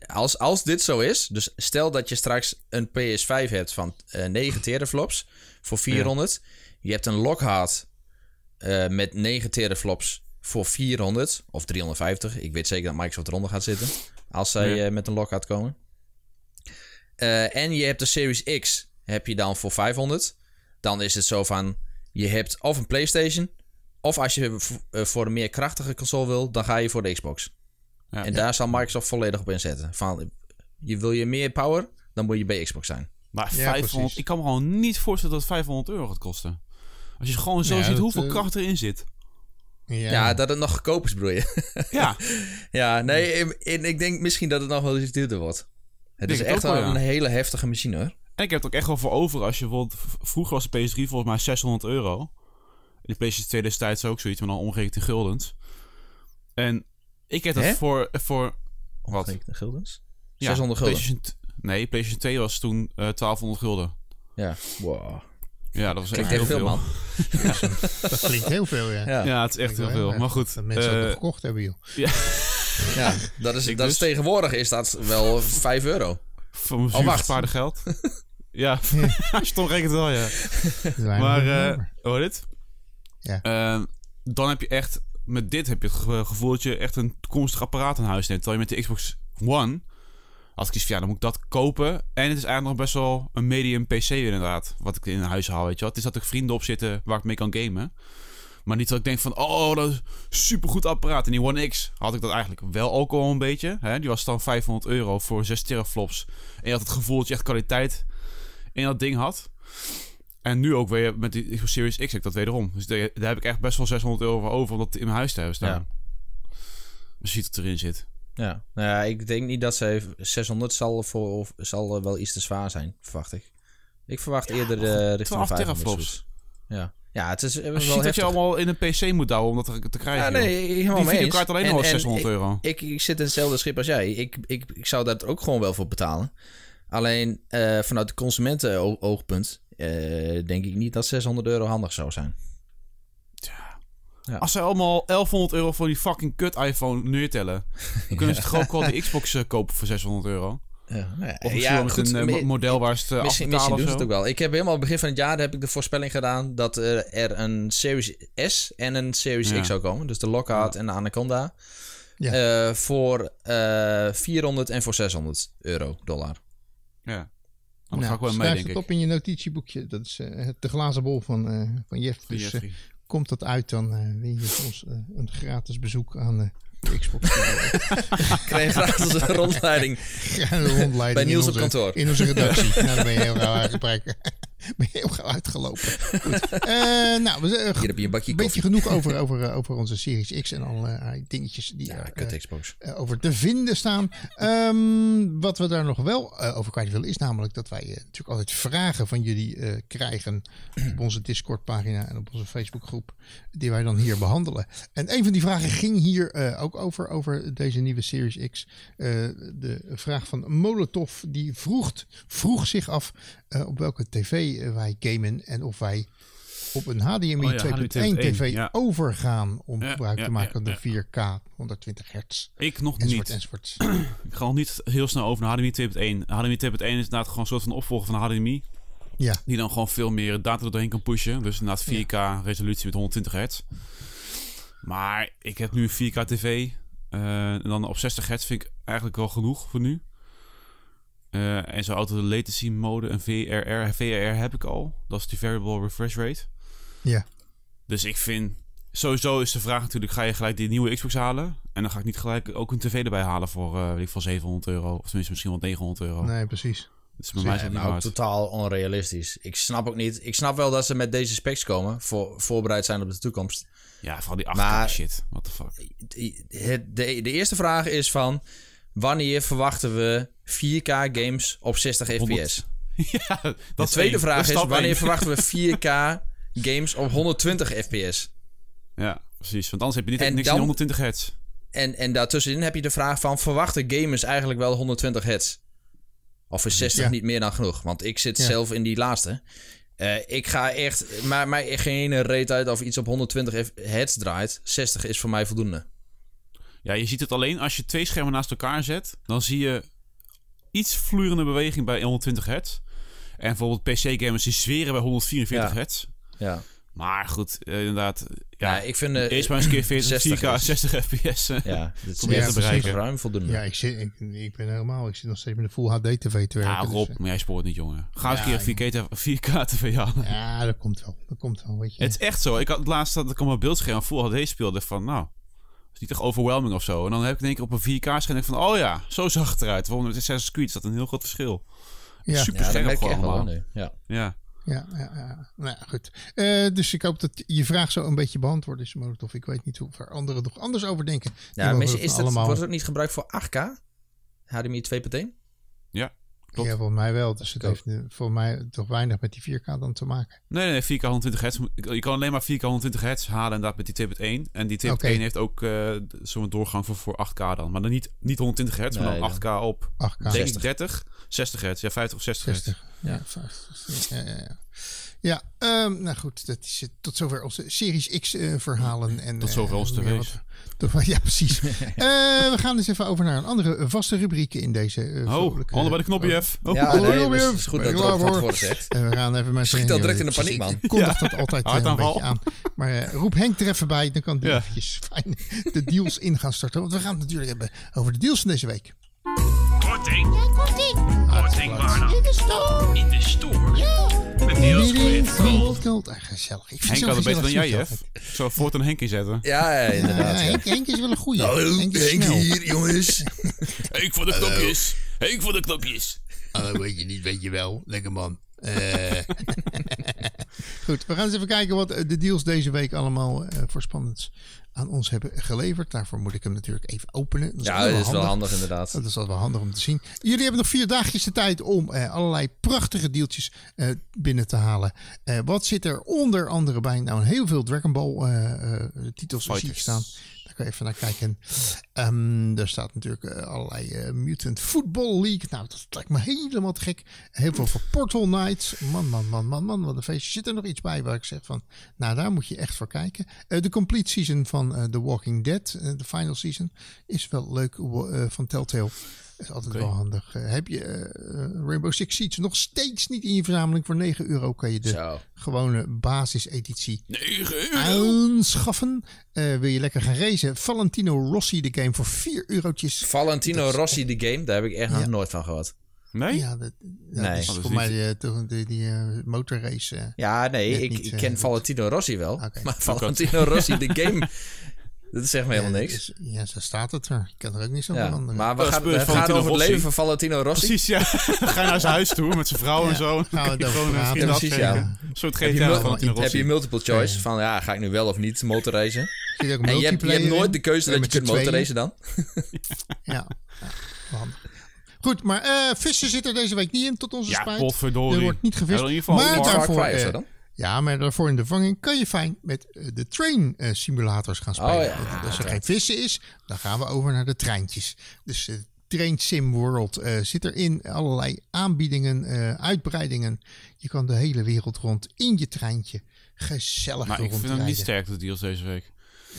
als, als dit zo is... dus stel dat je straks een PS5 hebt van uh, eh, 9 teraflops voor 400... Je hebt een Lockhart eh, met 9 teraflops voor 400 of 350. Ik weet zeker dat Microsoft eronder gaat zitten als zij eh, met een Lockhart komen. Eh, en je hebt de Series X, heb je dan voor 500. Dan is het zo van, je hebt of een PlayStation, of als je voor een meer krachtige console wil, dan ga je voor de Xbox. Ja. En daar zal Microsoft volledig op inzetten. Van, je wil je meer power, dan moet je bij Xbox zijn. Maar 500, ik kan me gewoon niet voorstellen dat 500 euro gaat kosten. Als je gewoon zo ziet hoeveel eh, kracht erin zit. Ja. ja. dat het nog goedkoop is, bedoel Ja. ja, nee, in, ik denk misschien dat het nog wel iets duurder wordt. Het is echt wel, een hele heftige machine, hoor. En ik heb het ook echt wel voor over als je bijvoorbeeld... Vroeger was de PS3 volgens mij 600 euro. de PlayStation 2 destijds ook zoiets, maar dan ongeveer in guldens. En ik heb dat voor... voor wat? Omgerekend guldens? Ja, 600 gulden? nee, PlayStation 2 was toen 1200 eh, gulden. Ja, wow. Ja, dat was klinkt echt heel veel, man. dat klinkt heel veel, ja. Ja, het is echt heel veel. Maar goed. Dat mensen ook eh, gekocht hebben, joh. Ja, ja dat, is, dat is dus- tegenwoordig is dat wel 5 euro. Voor mijn geld. ja, als je toch rekent wel, ja. Maar, uh, hoor dit? Ja. Ehm, dan heb je echt, met dit heb je het gevoel dat je echt een toekomstig apparaat in huis neemt. Terwijl je met de Xbox One als ik iets van, ja, dan moet ik dat kopen. En het is eigenlijk nog best wel een medium PC inderdaad, wat ik in huis haal, weet je wel. Het is dat ik vrienden op zitten waar ik mee kan gamen. Maar niet dat ik denk van, oh, dat is supergoed apparaat. En die One X had ik dat eigenlijk wel ook al een beetje. Hè? Die was dan 500 euro voor 6 teraflops. En je had het gevoel dat je echt kwaliteit in dat ding had. En nu ook weer met die Series X, ik dat wederom. Dus daar heb ik echt best wel 600 euro voor over om dat in mijn huis te hebben staan. Ja. ziet het erin zit. Ja, nou ja, ik denk niet dat ze 600 zal, voor, zal wel iets te zwaar zijn, verwacht ik. Ik verwacht eerder eh, de richting 12 teraflops. Ja. ja, het is eh, wel ziet dat je allemaal in een PC moet houden om dat te krijgen. nee, helemaal Die videokaart alleen al 600 euro. Ik, zit in hetzelfde schip als jij. Ik, ik, ik zou daar ook gewoon wel voor betalen. Alleen eh, vanuit de consumenten oogpunt denk ik niet dat 600 euro handig zou zijn. Als ze allemaal 1100 euro voor die fucking kut iPhone neertellen, dan kunnen ze gewoon gewoon de Xbox eh, kopen voor 600 euro. Ja, nou ja, met een eh, model waar ze het eh, misschien, misschien doen ze het ook wel. Ik heb helemaal begin van het jaar heb ik de voorspelling gedaan dat er een Series S en een Series X zou komen. Dus de Lockhart en de Anaconda. voor 400 en voor 600 euro dollar. Ja. Nou, dan nou, ga ik wel mee, denk ik. op in je notitieboekje. Dat is de glazen bol van, van Jeff komt dat uit, dan uh, eh, win je soms eh, een gratis bezoek aan uh, Xbox. Krijg gratis een rondleiding. een rondleiding. Bij nieuws op kantoor. In onze redactie. nou, ben je heel graag ben heel gauw uitgelopen. Goed. Eh, nou, we, uh, Hier heb je een beetje genoeg over, over, eh, over onze Series X en alle dingetjes die ja, er, over te vinden staan. Ehm, wat we daar nog wel over kwijt willen is namelijk dat wij natuurlijk altijd vragen van jullie krijgen op onze Discord pagina en op onze Facebook groep die wij dan hier behandelen. En een van die vragen ging hier ook over, over deze nieuwe Series X. de vraag van Molotov die vroeg, vroeg zich af uh, op welke tv eh, wij gamen en of wij op een HDMI oh ja, 2.1 tv overgaan om gebruik te maken van de 4K 120 hertz. Ik nog niet. Enzovoort. ik ga al niet heel snel over naar HDMI 2.1. HDMI 2.1 is inderdaad gewoon een soort van opvolger van HDMI. Ja. Die dan gewoon veel meer data doorheen kan pushen. Dus inderdaad 4K resolutie met 120 hertz. Maar ik heb nu een 4K tv. Uh, en dan op 60 hertz vind ik eigenlijk wel genoeg voor nu. Eh, en zo auto de latency mode en VRR. VRR heb ik al. Dat is die variable refresh rate. Ja. Dus ik vind... Sowieso is de vraag natuurlijk... Ga je gelijk die nieuwe Xbox halen? En dan ga ik niet gelijk ook een tv erbij halen voor, uh, weet ik, voor 700 euro. Of tenminste misschien wel 900 euro. Nee, precies. Dat is bij mij nou, totaal onrealistisch. Ik snap ook niet... Ik snap wel dat ze met deze specs komen. Voor, voorbereid zijn op de toekomst. Ja, vooral die achter shit. What the fuck. de, de eerste vraag is van... Wanneer verwachten we 4K games op 60 fps? Ja, dat de tweede vraag is, wanneer verwachten we 4K games op 120 fps? Ja, precies. Want anders heb je niet, echt niks dan, in 120 hertz. En, en daartussenin heb je de vraag van... verwachten gamers eigenlijk wel 120 Hz? Of is 60 niet meer dan genoeg? Want ik zit zelf in die laatste. Eh, ik ga echt... Maar maar geen reet uit of iets op 120 hertz draait. 60 is voor mij voldoende. Ja, je ziet het alleen als je twee schermen naast elkaar zet. Dan zie je iets vloerende beweging bij 120 hertz. En bijvoorbeeld PC-gamers die zweren bij 144 ja. hertz. Ja. Maar goed, eh, inderdaad. Ja, ja, ik vind... de eh, eerste keer 4K, 60 fps. Ja, dat is ja, ruim voldoende. Ja, ik, zit, ik, ik, ben helemaal... Ik zit nog steeds met een Full HD TV te werken. Ja, dus, Rob, eh, maar jij spoort niet, jongen. Ga ja, een keer 4K, TV halen. Ja, dat komt wel. Dat komt wel, weet je. Het is echt zo. Ik had laatst dat ik op mijn beeldscherm Full HD speelde van... Nou, niet echt overwhelming of zo. En dan heb ik denk ik op een 4K-scherm van... oh ja, zo zag het eruit. Bijvoorbeeld met 6 is dat een heel groot verschil. Ja. Super scherp ja, gewoon allemaal. Ja. ja. Ja, ja, ja. Nou ja, goed. Eh, dus ik hoop dat je vraag zo een beetje beantwoord is, mogelijk. Of ik weet niet hoe ver anderen nog anders over denken. Ja, mensen, is het, allemaal... wordt het ook niet gebruikt voor 8K? HDMI 2.1? Ja. Ja, voor mij wel. Dus het heeft voor mij toch weinig met die 4K dan te maken. Nee, nee, 4K 120 hertz. Je kan alleen maar 4K 120 hertz halen inderdaad met die 1. En die 2.1 1 heeft ook uh, zo'n doorgang voor, voor 8K dan. Maar dan niet, niet 120 hertz, maar dan 8K op 8K. 30, 60 hertz. Ja, 50 of 60, 60. hertz. Ja, ja, ja. ja. Ehm, nou goed, dat is het. tot zover onze Series X-verhalen. Eh, en tot zover als uh, ons Ja, precies. Eh, we gaan eens even over naar een andere eh, vaste rubriek in deze uh, Oh, handen bij de knopje F. Oh, ja, is goed dat erop wordt voorzet. En we gaan even Schiet al direct in de paniek, man. Ik kondig dat altijd een beetje aan. Maar roep Henk er even bij, dan kan die eventjes fijn de deals in gaan starten. Want we gaan het natuurlijk hebben over de deals van deze week. Korting. Korting. In de store. In de store. gezellig. Ik vind Henk had het beter dan jij, Jeff. Zo voort een Henk inzetten. Ja, ja, inderdaad. Ja, Henk, Henk, is wel een goeie. Hallo, nou, Henk, Henk hier, jongens. Henk voor de Hallo. knopjes. Henk voor de knopjes. Hallo, weet je niet, weet je wel. Lekker man. Eh... Goed, we gaan eens even kijken wat eh, de deals deze week allemaal uh, voor spannend aan ons hebben geleverd. Daarvoor moet ik hem natuurlijk even openen. Dat ja, dat is wel handig inderdaad. Dat is wel handig om te zien. Jullie hebben nog vier dagjes de tijd om eh, allerlei prachtige deeltjes binnen te halen. wat zit er onder andere bij? Nou, heel veel Dragon Ball titels zie ik staan even naar kijken. Ehm, er staat natuurlijk eh, allerlei eh, Mutant Football League. Nou, dat lijkt me helemaal te gek. Heel veel voor Portal Nights. Man, man, man, man, man. Wat een feestje. Zit er nog iets bij waar ik zeg van... Nou, daar moet je echt voor kijken. Eh, de complete season van The Walking Dead. De final season. Is wel leuk van Telltale is altijd wel handig. Eh, heb je eh, eh, Rainbow Six Siege nog steeds niet in je verzameling? Voor 9 euro kan je de gewone basiseditie aanschaffen. Uh, wil je lekker gaan racen? Valentino Rossi de game voor 4 eurotjes. Valentino Rossi de game? Daar heb ik echt nooit van gehad. Nee? Ja, dat, ja, nee. Dus voor mij toch die, die motorrace. ja, nee, ik, ik ken Valentino Rossi wel. Maar Valentino Rossi, de game, dat zegt me helemaal niks. Ja, zo staat het er. Ik kan er ook niet zo ja, Maar we, gaan, we over het leven van Valentino Rossi. Precies, ja. Ga je naar zijn huis toe met zijn vrouw en zo. Nou, dat gewoon een precies, ja. soort heb je, van Valentino Rossi. Heb je multiple choice van, ja, ga ik nu wel of niet motorreizen? en je hebt, je hebt, nooit de keuze dat je kunt motorracen dan. ja, Goed, maar uh, eh, vissen zitten deze week niet in tot onze ja, spijt. Er wordt niet gevist. Maar in ieder geval maar ja, maar daarvoor in de vanging kan je fijn met eh, de train eh, simulators gaan oh spelen. Als er geen vissen is, dan gaan we over naar de treintjes. Dus de Train Sim World uh, zit erin. Allerlei aanbiedingen, uitbreidingen. Je kan de hele wereld rond in je treintje. Gezellig Maar nou, ik vind het niet sterk, de deals deze week.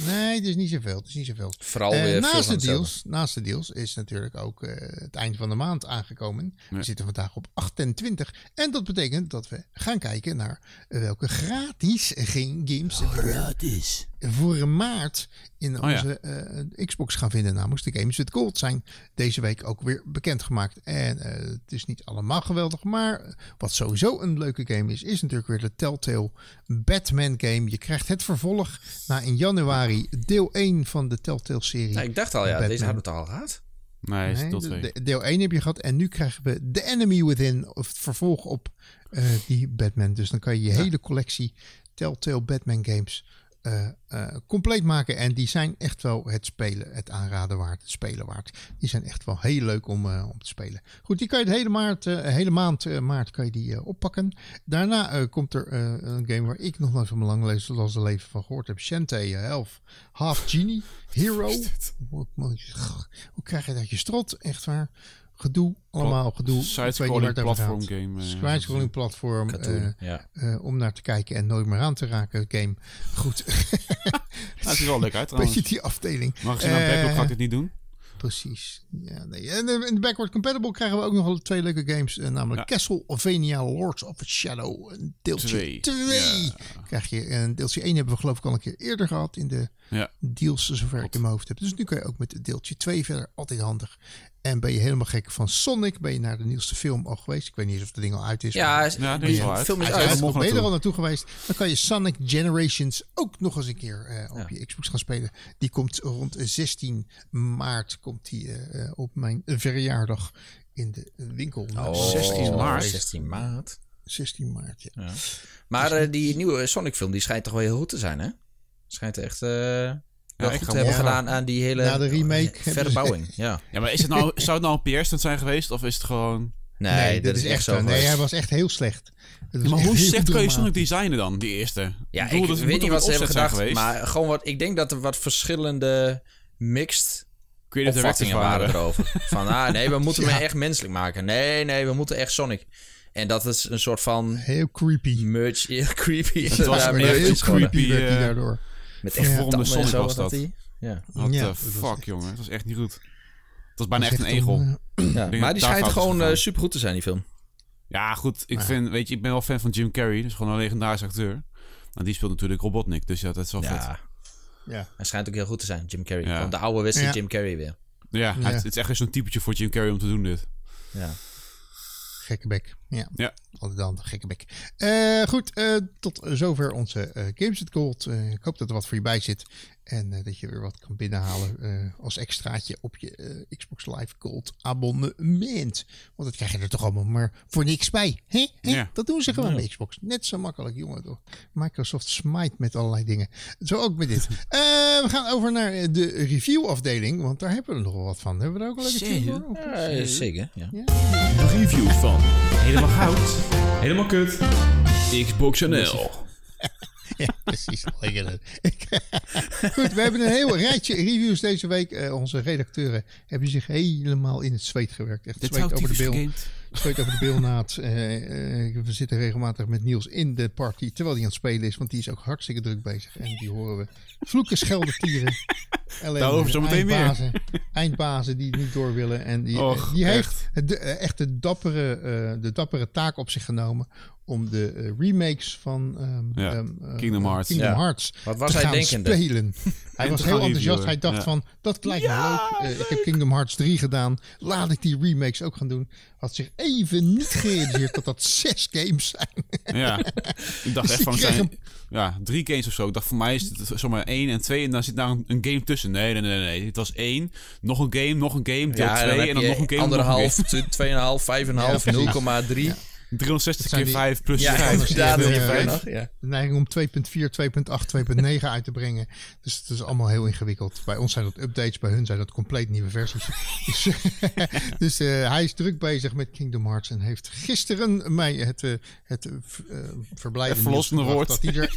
Nee, het is niet zoveel. Het is niet zoveel. Vooral eh, naast, de deals, naast de deals is natuurlijk ook eh, het eind van de maand aangekomen. We zitten vandaag op 28. En dat betekent dat we gaan kijken naar welke gratis games. Oh, voor maart in oh onze eh, Xbox gaan vinden. Namens nou, de Games with Gold zijn deze week ook weer bekendgemaakt. En eh, het is niet allemaal geweldig, maar wat sowieso een leuke game is, is natuurlijk weer de Telltale Batman game. Je krijgt het vervolg na in januari deel 1 van de Telltale serie. Nou, ik dacht al, ja, deze hebben we het al gehad. Nee, deel 1 heb je gehad en nu krijgen we The Enemy Within, of het vervolg op eh, die Batman. Dus dan kan je je hele collectie Telltale Batman games eh, eh, compleet maken. En die zijn echt wel het spelen, het aanraden waard, het spelen waard. Die zijn echt wel heel leuk om, eh, om te spelen. Goed, die kan je de hele, maart, hele maand maart kan je die oppakken. Daarna komt er een game waar ik nog nooit van zoals de leven van gehoord heb. Shantae Elf, Half Genie, Hero. hoe krijg je dat je strot? Echt waar gedoe, allemaal gedoe. Side-scrolling platform game. Eh, Side-scrolling platform. Eh, eh, om naar te kijken en nooit meer aan te raken, game. Goed. dat ziet nou, wel leuk uit trouwens. Beetje die afdeling. Mag je naar backward ga ik het niet doen? Precies. Ja, nee. En in de backward compatible krijgen we ook nog wel twee leuke games. namelijk ja. Castlevania Lords of Shadow. Een deeltje 2. Krijg je, en deeltje 1 hebben we geloof ik al een keer eerder gehad in de ja. deals zover ik in mijn hoofd heb. Dus nu kan je ook met deeltje 2 verder. Altijd handig. En ben je helemaal gek van Sonic? Ben je naar de nieuwste film al geweest? Ik weet niet of de ding al uit is. Ja, de ja, is al Film is uit. Ben je al naartoe geweest? Dan kan je Sonic Generations ook nog eens een keer eh, op je Xbox gaan spelen. Die komt rond 16 maart komt die, eh, eh, op mijn verjaardag in de winkel. 16 maart. 16 maart. 16 maart, ja. Maar dus- die nieuwe Sonic film die schijnt toch wel heel goed te zijn, hè? Schijnt echt eh, wel nou, te hebben gedaan aan die hele Na de eh, remake verbouwing. ja. ja, maar is het nou, zou het nou een PR-stunt zijn geweest of is het gewoon... Nee, dat, is, echt zo. Nee, hij was echt heel slecht. maar hoe slecht kun je Sonic designen dan, die eerste? Ja, ik, weet niet wat ze hebben geweest maar gewoon wat, ik denk dat er wat verschillende mixed creative opvattingen waren erover. Van, ah, nee, we moeten hem echt menselijk maken. Nee, nee, we moeten echt Sonic. En dat is een soort van... Heel creepy. Merch, heel creepy. Het was een heel creepy eh, daardoor. Met echt vervormde en zo, was dat. ja. What fuck, jongen. Het was echt niet goed. Het was bijna echt een egel. ja, maar die schijnt gewoon eh, super goed te zijn, die film. Ja, goed. Ik, vind, weet je, ik ben wel fan van Jim Carrey. dus gewoon een legendarische acteur. En die speelt natuurlijk Robotnik. Dus ja, dat is wel vet. Ja. Hij schijnt ook heel goed te zijn, Jim Carrey. Ja. Van de oude wisse Jim Carrey weer. Ja, het is echt zo'n typetje voor Jim Carrey om te doen dit. Ja. Gekke bek. Ja, ja. altijd dan gekke bek. Uh, goed, eh, tot zover onze uh, Games at Gold. ik hoop dat er wat voor je bij zit. En dat je weer wat kan binnenhalen als extraatje op je Xbox Live Gold abonnement. Want dat krijg je er toch allemaal maar voor niks bij. Hè? Ja. Dat doen ze gewoon bij Xbox. Net zo makkelijk, jongen. Toch? Microsoft smijt met allerlei dingen. Zo ook met dit. we gaan over naar de review afdeling. Want daar hebben we nog wel wat van. Hebben we daar ook een leuke tune zeker, ja. De review van helemaal goud. Helemaal kut. Xbox NL. Ja, precies. Goed, we hebben een heel rijtje reviews deze week. Eh, onze redacteuren hebben zich helemaal in het zweet gewerkt. Echt zweet over de beeld. Spreekt over de beelnaad. Eh, eh, we zitten regelmatig met Niels in de party terwijl hij aan het spelen is, want die is ook hartstikke druk bezig. En die horen we vloeken, schelden, tieren. Daarover zo eh, meteen weer. Eindbazen die niet door willen. En die, die heeft echt de, dappere, de dappere taak op zich genomen om de remakes van ehm, ehm, Kingdom Hearts, Kingdom Hearts Wat was te hij gaan denkende? spelen. hij was heel enthousiast. Hij dacht van, dat lijkt me leuk. ik heb Kingdom Hearts 3 gedaan. Laat ik die remakes ook gaan doen had zich even niet gerealiseerd dat dat zes games zijn. ja, ik dacht dus echt van, zijn, ja, drie games of zo. Ik dacht, voor mij is het zomaar één en twee en dan zit daar nou een, game tussen. Nee, nee, nee, nee. Het was één, nog een game, nog een game, deel ja, twee en dan, nog een game. Anderhalf, tweeënhalf, vijf en half, 0,3. 360 keer 5 plus 5. Ja, inderdaad. Ja. De neiging om 2.4, 2.8, 2.9 uit te brengen. Dus het is allemaal heel ingewikkeld. Bij ons zijn dat updates, bij hun zijn dat compleet nieuwe versies. dus, dus eh, hij is druk bezig met Kingdom Hearts en heeft gisteren mij het, uh, het uh, verlossende woord dat hij er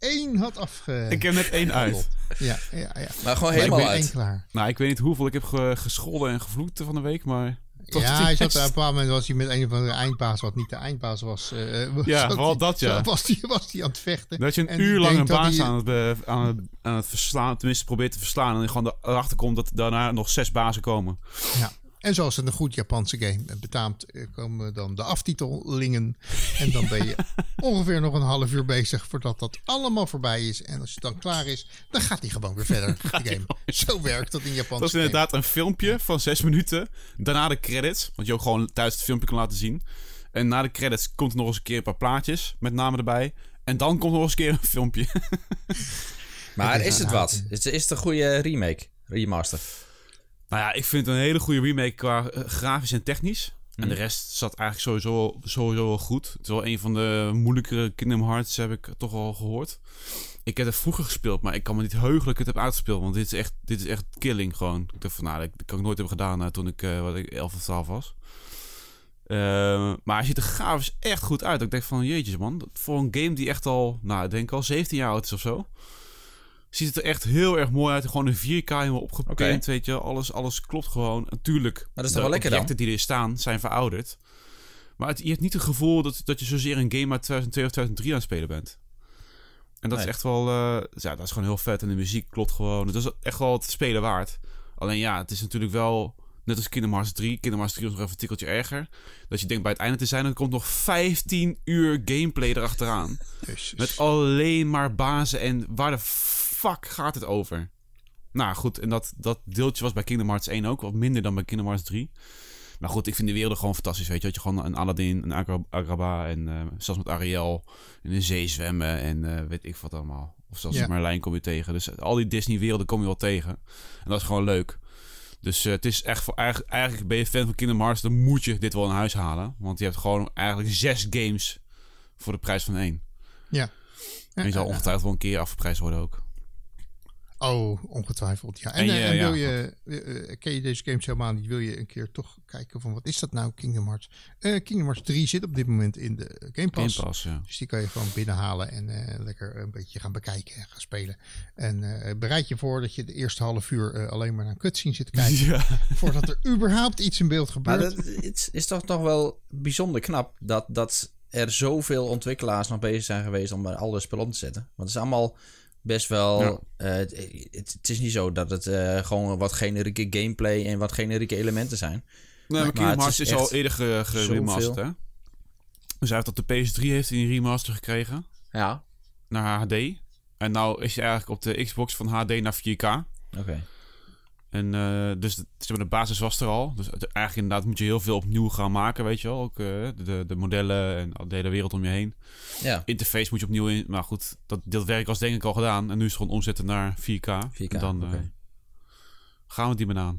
één had afge... Ik heb net één uit. Ja, ja, ja. Maar gewoon helemaal uit. Één klaar. Nou, ik weet niet hoeveel ik heb gescholden en gevloekt van de week, maar ja, hij zat, op een bepaald moment was hij met een van de eindbaas, wat niet de eindbaas was. Eh, eh, was ja, vooral dat ja. Was hij was aan het vechten. Dat je een uur lang een baas eh, aan, het, aan, het, aan, verslaan, tenminste probeert te verslaan. En je gewoon erachter komt dat daarna nog zes bazen komen. Ja. En zoals het een goed Japanse game eh, betaamt, eh, komen dan de aftitelingen. En dan ben je ongeveer nog een half uur bezig voordat dat allemaal voorbij is. En als het dan klaar is, dan gaat hij gewoon weer verder. De game. Zo werkt dat in Japan. Dat is inderdaad een filmpje van zes minuten. Daarna de credits, want je ook gewoon thuis het filmpje kan laten zien. En na de credits komt er nog eens een keer een paar plaatjes met namen erbij. En dan komt er nog eens een keer een filmpje. maar is het wat? Is, is het een goede remake? Remaster? Nou ja, ik vind het een hele goede remake qua eh, grafisch en technisch. En de mhm. rest zat eigenlijk sowieso, sowieso wel goed. Het is wel een van de moeilijkere Kingdom Hearts, heb ik toch al gehoord. Ik heb het vroeger gespeeld, maar ik kan me niet heugen dat ik het heb uitgespeeld. Want dit is echt, dit is echt killing gewoon. Ik dacht van, nou, dat kan ik nooit hebben gedaan eh, toen ik, uh, eh, 11 of 12 was. maar hij ziet er grafisch echt goed uit. Ik denk van, jeetje man, voor een game die echt al, nou, ik denk al 17 jaar oud is of zo ziet het er echt heel erg mooi uit. Gewoon een 4K helemaal opgeprint, weet je. Alles, alles klopt gewoon. Natuurlijk, maar dat is de wel lekker De dan? die er staan zijn verouderd. Maar je hebt niet het gevoel dat, dat je zozeer een game uit 2002 of 2003 aan het spelen bent. En dat is echt wel... Eh, ja, dat is gewoon heel vet. En de muziek klopt gewoon. Het is echt wel het spelen waard. Alleen ja, het is natuurlijk wel... Net als Kingdom Hearts 3. Kingdom Hearts 3 is nog even een tikkeltje erger. Dat je denkt bij het einde te zijn... en er komt nog 15 uur gameplay erachteraan. Met alleen maar bazen en waar de fuck gaat het over? Nou goed, en dat, dat deeltje was bij Kingdom Hearts 1 ook. Wat minder dan bij Kingdom Hearts 3. Maar goed, ik vind de werelden gewoon fantastisch. Weet je, dat je gewoon een Aladdin, een Agraba en uh, zelfs met Ariel in de zee zwemmen en eh, weet ik wat allemaal. Of zelfs Merlijn kom je tegen. Dus al die Disney-werelden kom je wel tegen. En dat is gewoon leuk. Dus eh, het is echt voor eigenlijk, eigenlijk ben je fan van Kingdom Hearts, dan moet je dit wel in huis halen. Want je hebt gewoon eigenlijk zes games voor de prijs van één. Ja. En je zal ongetwijfeld wel een keer afgeprijsd worden ook. Oh, ongetwijfeld. Ja. En, eh, wil je, eh, eh, ken je deze games helemaal niet? Wil je een keer toch kijken van wat is dat nou, Kingdom Hearts? Kingdom Hearts 3 zit op dit moment in de Game Pass. ja. Dus die kan je gewoon binnenhalen en lekker een beetje gaan bekijken en gaan spelen. En bereid je voor dat je de eerste half uur alleen maar naar een cutscene zit kijken. Voordat er überhaupt iets in beeld gebeurt. Maar dat is, toch nog wel bijzonder knap dat, dat er zoveel ontwikkelaars nog bezig zijn geweest om alle spullen om te zetten. Want het is allemaal best wel. Eh, het, is niet zo dat het eh, gewoon wat generieke gameplay en wat generieke elementen zijn. Nee, maar, Kingdom is, al eerder geremasterd, hè? Dus hij heeft dat de PS3 heeft in remaster gekregen. Ja. Naar HD. En nou is hij eigenlijk op de Xbox van HD naar 4K. Oké. En uh, dus de, de basis was er al. Dus eigenlijk inderdaad moet je heel veel opnieuw gaan maken, weet je wel. Ook eh, de, de modellen en de hele wereld om je heen. Ja. Interface moet je opnieuw in. Maar goed, dat, dat werk was denk ik al gedaan. En nu is het gewoon omzetten naar 4K. en dan eh, gaan we die maar Nou,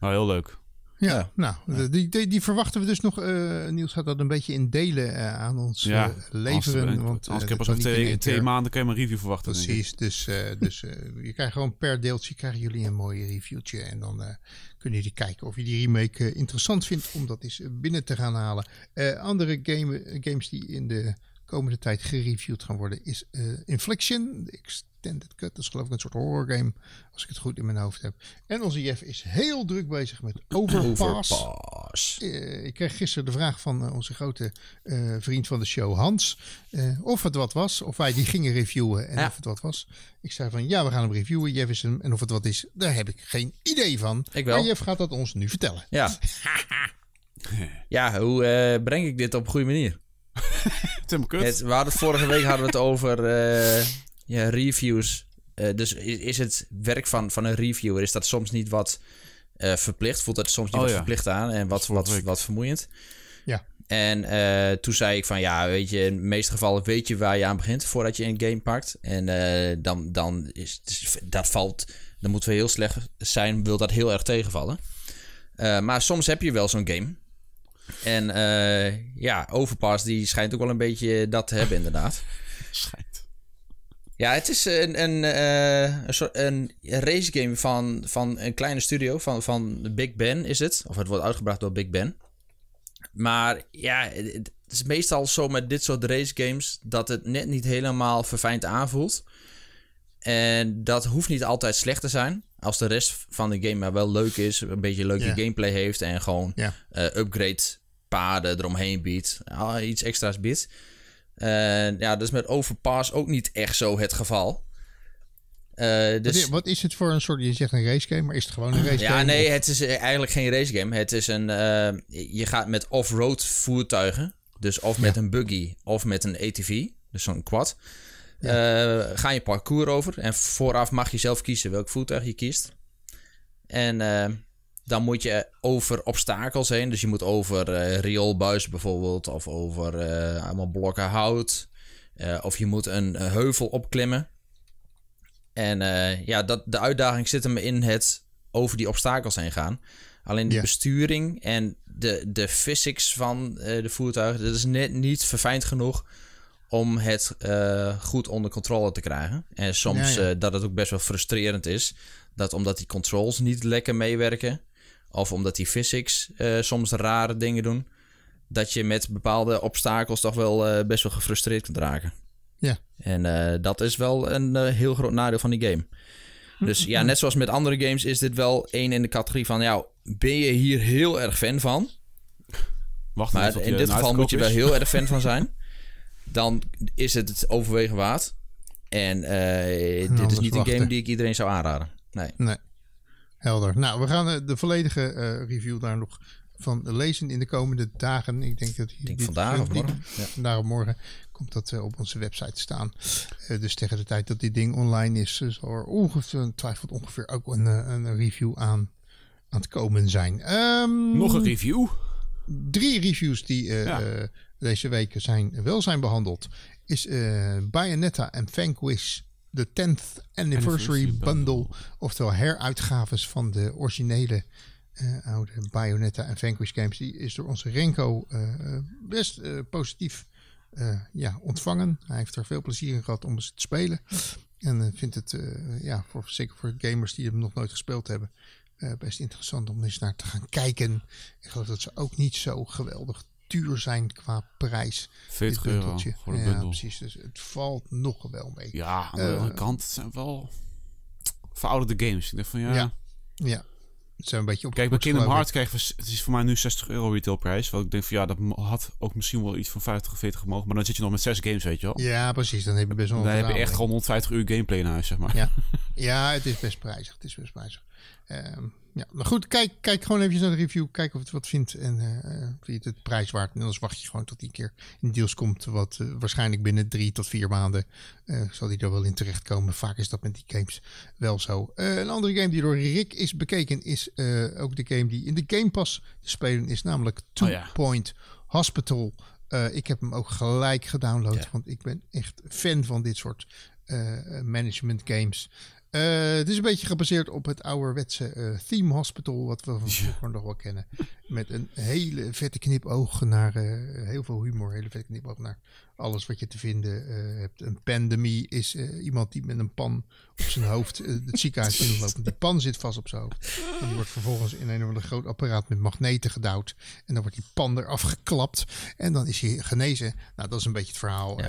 heel leuk. Ja, nou, die, die, die, verwachten we dus nog. Eh, Niels gaat dat een beetje in delen eh, aan ons ja, eh, leveren. want, als ik heb pas nog twee, twee maanden kan je een review verwachten. Precies, dus, dus je krijgt gewoon per deeltje krijgen jullie een mooi reviewtje. En dan kunnen jullie kijken of je die remake interessant vindt om dat eens binnen te gaan halen. andere games die in de komende tijd gereviewd gaan worden, is uh, Infliction. De Extended Cut. Dat is geloof ik een soort horror game, als ik het goed in mijn hoofd heb. En onze Jeff is heel druk bezig met Overpass. Eh, ik kreeg gisteren de vraag van eh, onze grote vriend van de show, Hans. of het wat was, of wij die gingen reviewen en of het wat was. Ik zei van, ja, we gaan hem reviewen, Jeff is hem. En of het wat is, daar heb ik geen idee van. Ik wel. Maar Jeff gaat dat ons nu vertellen. Ja. ja, hoe breng ik dit op een goede manier? Tim kut. we hadden vorige week hadden we het over eh, reviews. Eh, dus is, is, het werk van, van een reviewer, is dat soms niet wat eh, verplicht? Voelt dat soms niet oh wat verplicht aan en wat, wat, wat, vermoeiend? Ja. En toen zei ik van ja, weet je, in de meeste gevallen weet je waar je aan begint voordat je een game pakt. En dan, dan is dus, dat valt, dan moeten we heel slecht zijn, wil dat heel erg tegenvallen. maar soms heb je wel zo'n game en eh, ja, Overpass die schijnt ook wel een beetje dat te hebben inderdaad. schijnt. Ja, het is een, een, eh, een, soort, een race game van, van een kleine studio, van, van Big Ben is het. Of het wordt uitgebracht door Big Ben. Maar ja, het is meestal zo met dit soort race games dat het net niet helemaal verfijnd aanvoelt. En dat hoeft niet altijd slecht te zijn. Als de rest van de game maar wel leuk is, een beetje leuke gameplay heeft en gewoon yeah. upgrade paden eromheen biedt, ah, iets extra's biedt. Eh, ja, dat is met Overpass ook niet echt zo het geval. Eh, dus... wat, is het voor een soort, je zegt een race game, maar is het gewoon een race ja, game? Ja, nee, het is eh, eigenlijk geen race game. Het is een, je gaat met off-road voertuigen, dus of met een buggy of met een ATV, dus zo'n quad. Eh, ga je parcours over. En vooraf mag je zelf kiezen welk voertuig je kiest. En eh, dan moet je over obstakels heen. Dus je moet over uh, bijvoorbeeld, of over allemaal blokken hout. of je moet een heuvel opklimmen. En ja, dat, de uitdaging zit hem in het over die obstakels heen gaan. Alleen de besturing en de, de physics van de voertuigen, dat is net niet verfijnd genoeg om het eh, goed onder controle te krijgen. En soms eh, dat het ook best wel frustrerend is. Dat omdat die controls niet lekker meewerken. Of omdat die physics eh, soms rare dingen doen. Dat je met bepaalde obstakels toch wel best wel gefrustreerd kunt raken. Ja. En dat is wel een heel groot nadeel van die game. Dus ja, net zoals met andere games is dit wel één in de categorie van... jou ben je hier heel erg fan van? Wacht maar in dit geval moet je wel heel erg fan van zijn. dan is het het overwegen waard. En eh, dit is niet een game die ik iedereen zou aanraden. Nee. nee. Helder. Nou, we gaan eh, de volledige eh, review daar nog van lezen in de komende dagen. Ik denk dat vandaag of morgen. Vandaag of morgen komt dat op onze website staan. Uh, dus tegen de tijd dat dit ding online is, zal er ongetwijfeld ongeveer ook een, een review aan, aan het komen zijn. Ehm, nog een review? Drie reviews die deze weken zijn wel zijn behandeld, is eh, Bayonetta en Vanquish de 10th Anniversary, Bundle, Oftewel heruitgaves van de originele eh, oude Bayonetta en Vanquish games. Die is door onze Renko eh, best positief ja, ontvangen. Hij heeft er veel plezier in gehad om eens te spelen. En vindt het, ja, voor, zeker voor gamers die hem nog nooit gespeeld hebben, best interessant om eens naar te gaan kijken. Ik geloof dat ze ook niet zo geweldig duur zijn qua prijs. 40 euro voor een ja, bundel. precies. Dus het valt nog wel mee. Ja, aan de eh, andere kant zijn wel verouderde games. Ik denk van ja... Ja, zijn een beetje op Kijk, bij Kingdom Hearts krijgen we... Het is voor mij nu 60 euro retailprijs. Wat ik denk van ja, dat had ook misschien wel iets van 50 of 40 mogen. Maar dan zit je nog met zes games, weet je wel. Ja, precies. Dan heb je best wel... Dan heb je echt gewoon 150 uur gameplay in huis, zeg maar. Ja, ja het is best prijzig. Het is best prijzig. Um, ja, maar goed, kijk, kijk gewoon even naar de review. Kijk of het wat vindt en uh, eh, je eh, het, prijs waard. En anders wacht je gewoon tot die keer in deals komt. Wat eh, waarschijnlijk binnen drie tot vier maanden zal die er wel in terechtkomen. Vaak is dat met die games wel zo. een andere game die door Rick is bekeken is ook de game die in de Game Pass te spelen is. Namelijk oh Two Point Hospital. ik heb hem ook gelijk gedownload. Want ik ben echt fan van dit soort management games. Eh, het is een beetje gebaseerd op het ouderwetse eh, Theme Hospital, wat we van vroeger nog wel kennen. Met een hele vette knipoog naar eh, heel veel humor, hele vette knipoog naar alles wat je te vinden hebt. Een pandemie is iemand die met een pan op zijn hoofd het ziekenhuis inloopt. Die pan zit vast op zijn hoofd. En die wordt vervolgens in een of ander groot apparaat met magneten gedouwd. En dan wordt die pan eraf geklapt. En dan is hij genezen. Nou, dat is een beetje het verhaal.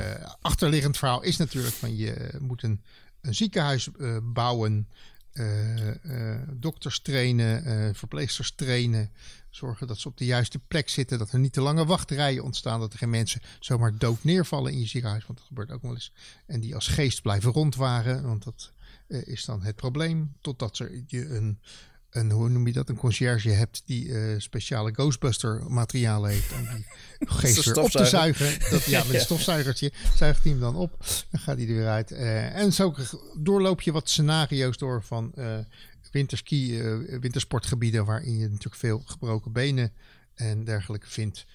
achterliggend verhaal is natuurlijk van je moet een een ziekenhuis eh, bouwen, eh, eh, dokters trainen, verpleegsters trainen. Zorgen dat ze op de juiste plek zitten, dat er niet te lange wachtrijen ontstaan, dat er geen mensen zomaar dood neervallen in je ziekenhuis, want dat gebeurt ook wel eens. En die als geest blijven rondwaren, want dat is dan het probleem. Totdat ze je een een, hoe noem je dat, een conciërge hebt die eh, speciale Ghostbuster materialen heeft. om die geeft weer op te zuigen. Dat, ja, met een stofzuigertje zuigt hij hem dan op. Dan gaat hij er weer uit. Eh, en zo doorloop je wat scenario's door van eh, winterski, wintersportgebieden waarin je natuurlijk veel gebroken benen en dergelijke vindt.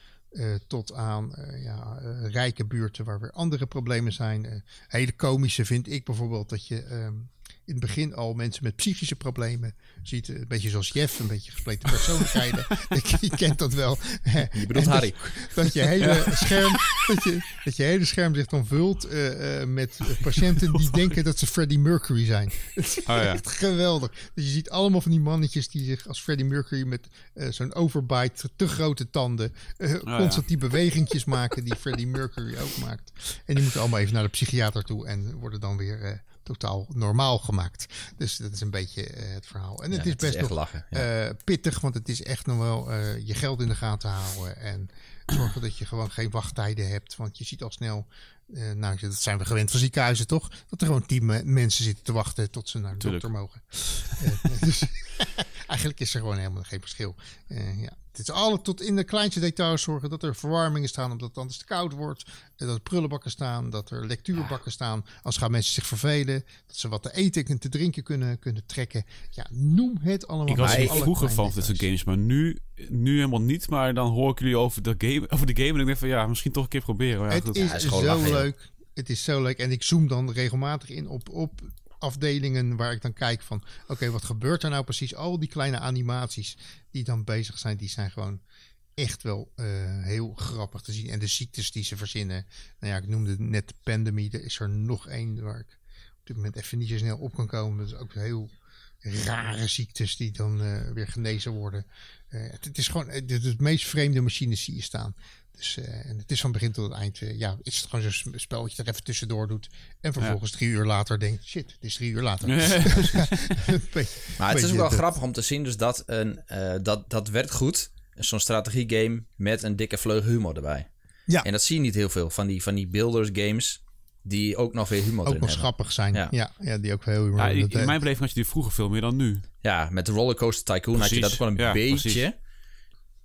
tot aan ja, rijke buurten waar weer andere problemen zijn. hele komische vind ik bijvoorbeeld dat je ehm, in het begin al mensen met psychische problemen ziet. Een beetje zoals Jeff, een beetje gespleten persoonlijkheden. je kent dat wel. Je bedoelt dat, dus Harry. Dat je hele scherm, dat je, dat je hele scherm zich dan vult eh, eh, met patiënten die denken dat ze Freddie Mercury zijn. Oh, ja. geweldig. Dus je ziet allemaal van die mannetjes die zich als Freddie Mercury met eh, zo'n overbite, te grote tanden, oh, constant die ja. maken die Freddie Mercury ook maakt. En die moeten allemaal even naar de psychiater toe en worden dan weer totaal normaal gemaakt. Dus dat is een beetje eh, het verhaal. En het is best is nog, lachen, eh, pittig, want het is echt nog wel eh, je geld in de gaten houden. En zorgen dat je gewoon geen wachttijden hebt. Want je ziet al snel, nou dat zijn we gewend van ziekenhuizen toch, dat er gewoon tien mensen zitten te wachten tot ze naar de dokter mogen. Dus eigenlijk is er gewoon helemaal geen verschil. ja. Het is alle tot in de kleinste details zorgen dat er verwarmingen staan, omdat het anders te koud wordt. Dat er prullenbakken staan, dat er lectuurbakken staan. Als gaan mensen zich vervelen, dat ze wat te eten en te drinken kunnen, kunnen trekken. Ja, noem het allemaal. Ik was vroeger van dit games, maar nu, nu helemaal niet. Maar dan hoor ik jullie over de game, over de game en ik denk van ja, misschien toch een keer proberen. Ja, het, Is het is, zo leuk. Het is zo leuk. En ik zoom dan regelmatig in op, op afdelingen waar ik dan kijk van... oké, wat gebeurt er nou precies? Al die kleine animaties die dan bezig zijn, die zijn gewoon echt wel eh, heel grappig te zien. En de ziektes die ze verzinnen. Nou ja, ik noemde net de pandemie. Er is er nog één waar ik op dit moment even niet zo snel op kan komen. Dat is ook heel rare ziektes die dan eh, weer genezen worden. Eh, het, is gewoon het, het, meest vreemde machines zie je staan. Dus eh, en het is van begin tot het eind, ja, is het gewoon zo'n spel dat je er even tussendoor doet. En vervolgens drie uur later denkt, shit, dit is drie uur later. maar het is ook wel eh, grappig om te zien dus dat, een, eh, dat, dat werkt goed. Zo'n game met een dikke vleug humor erbij. Ja. En dat zie je niet heel veel van die, van die builders games die ook nog weer humor ook nog hebben. grappig zijn. Ja. ja. die ook heel humor ja, In mijn beleving had je die vroeger veel meer dan nu. Ja, met de Rollercoaster Tycoon had je dat gewoon een beetje.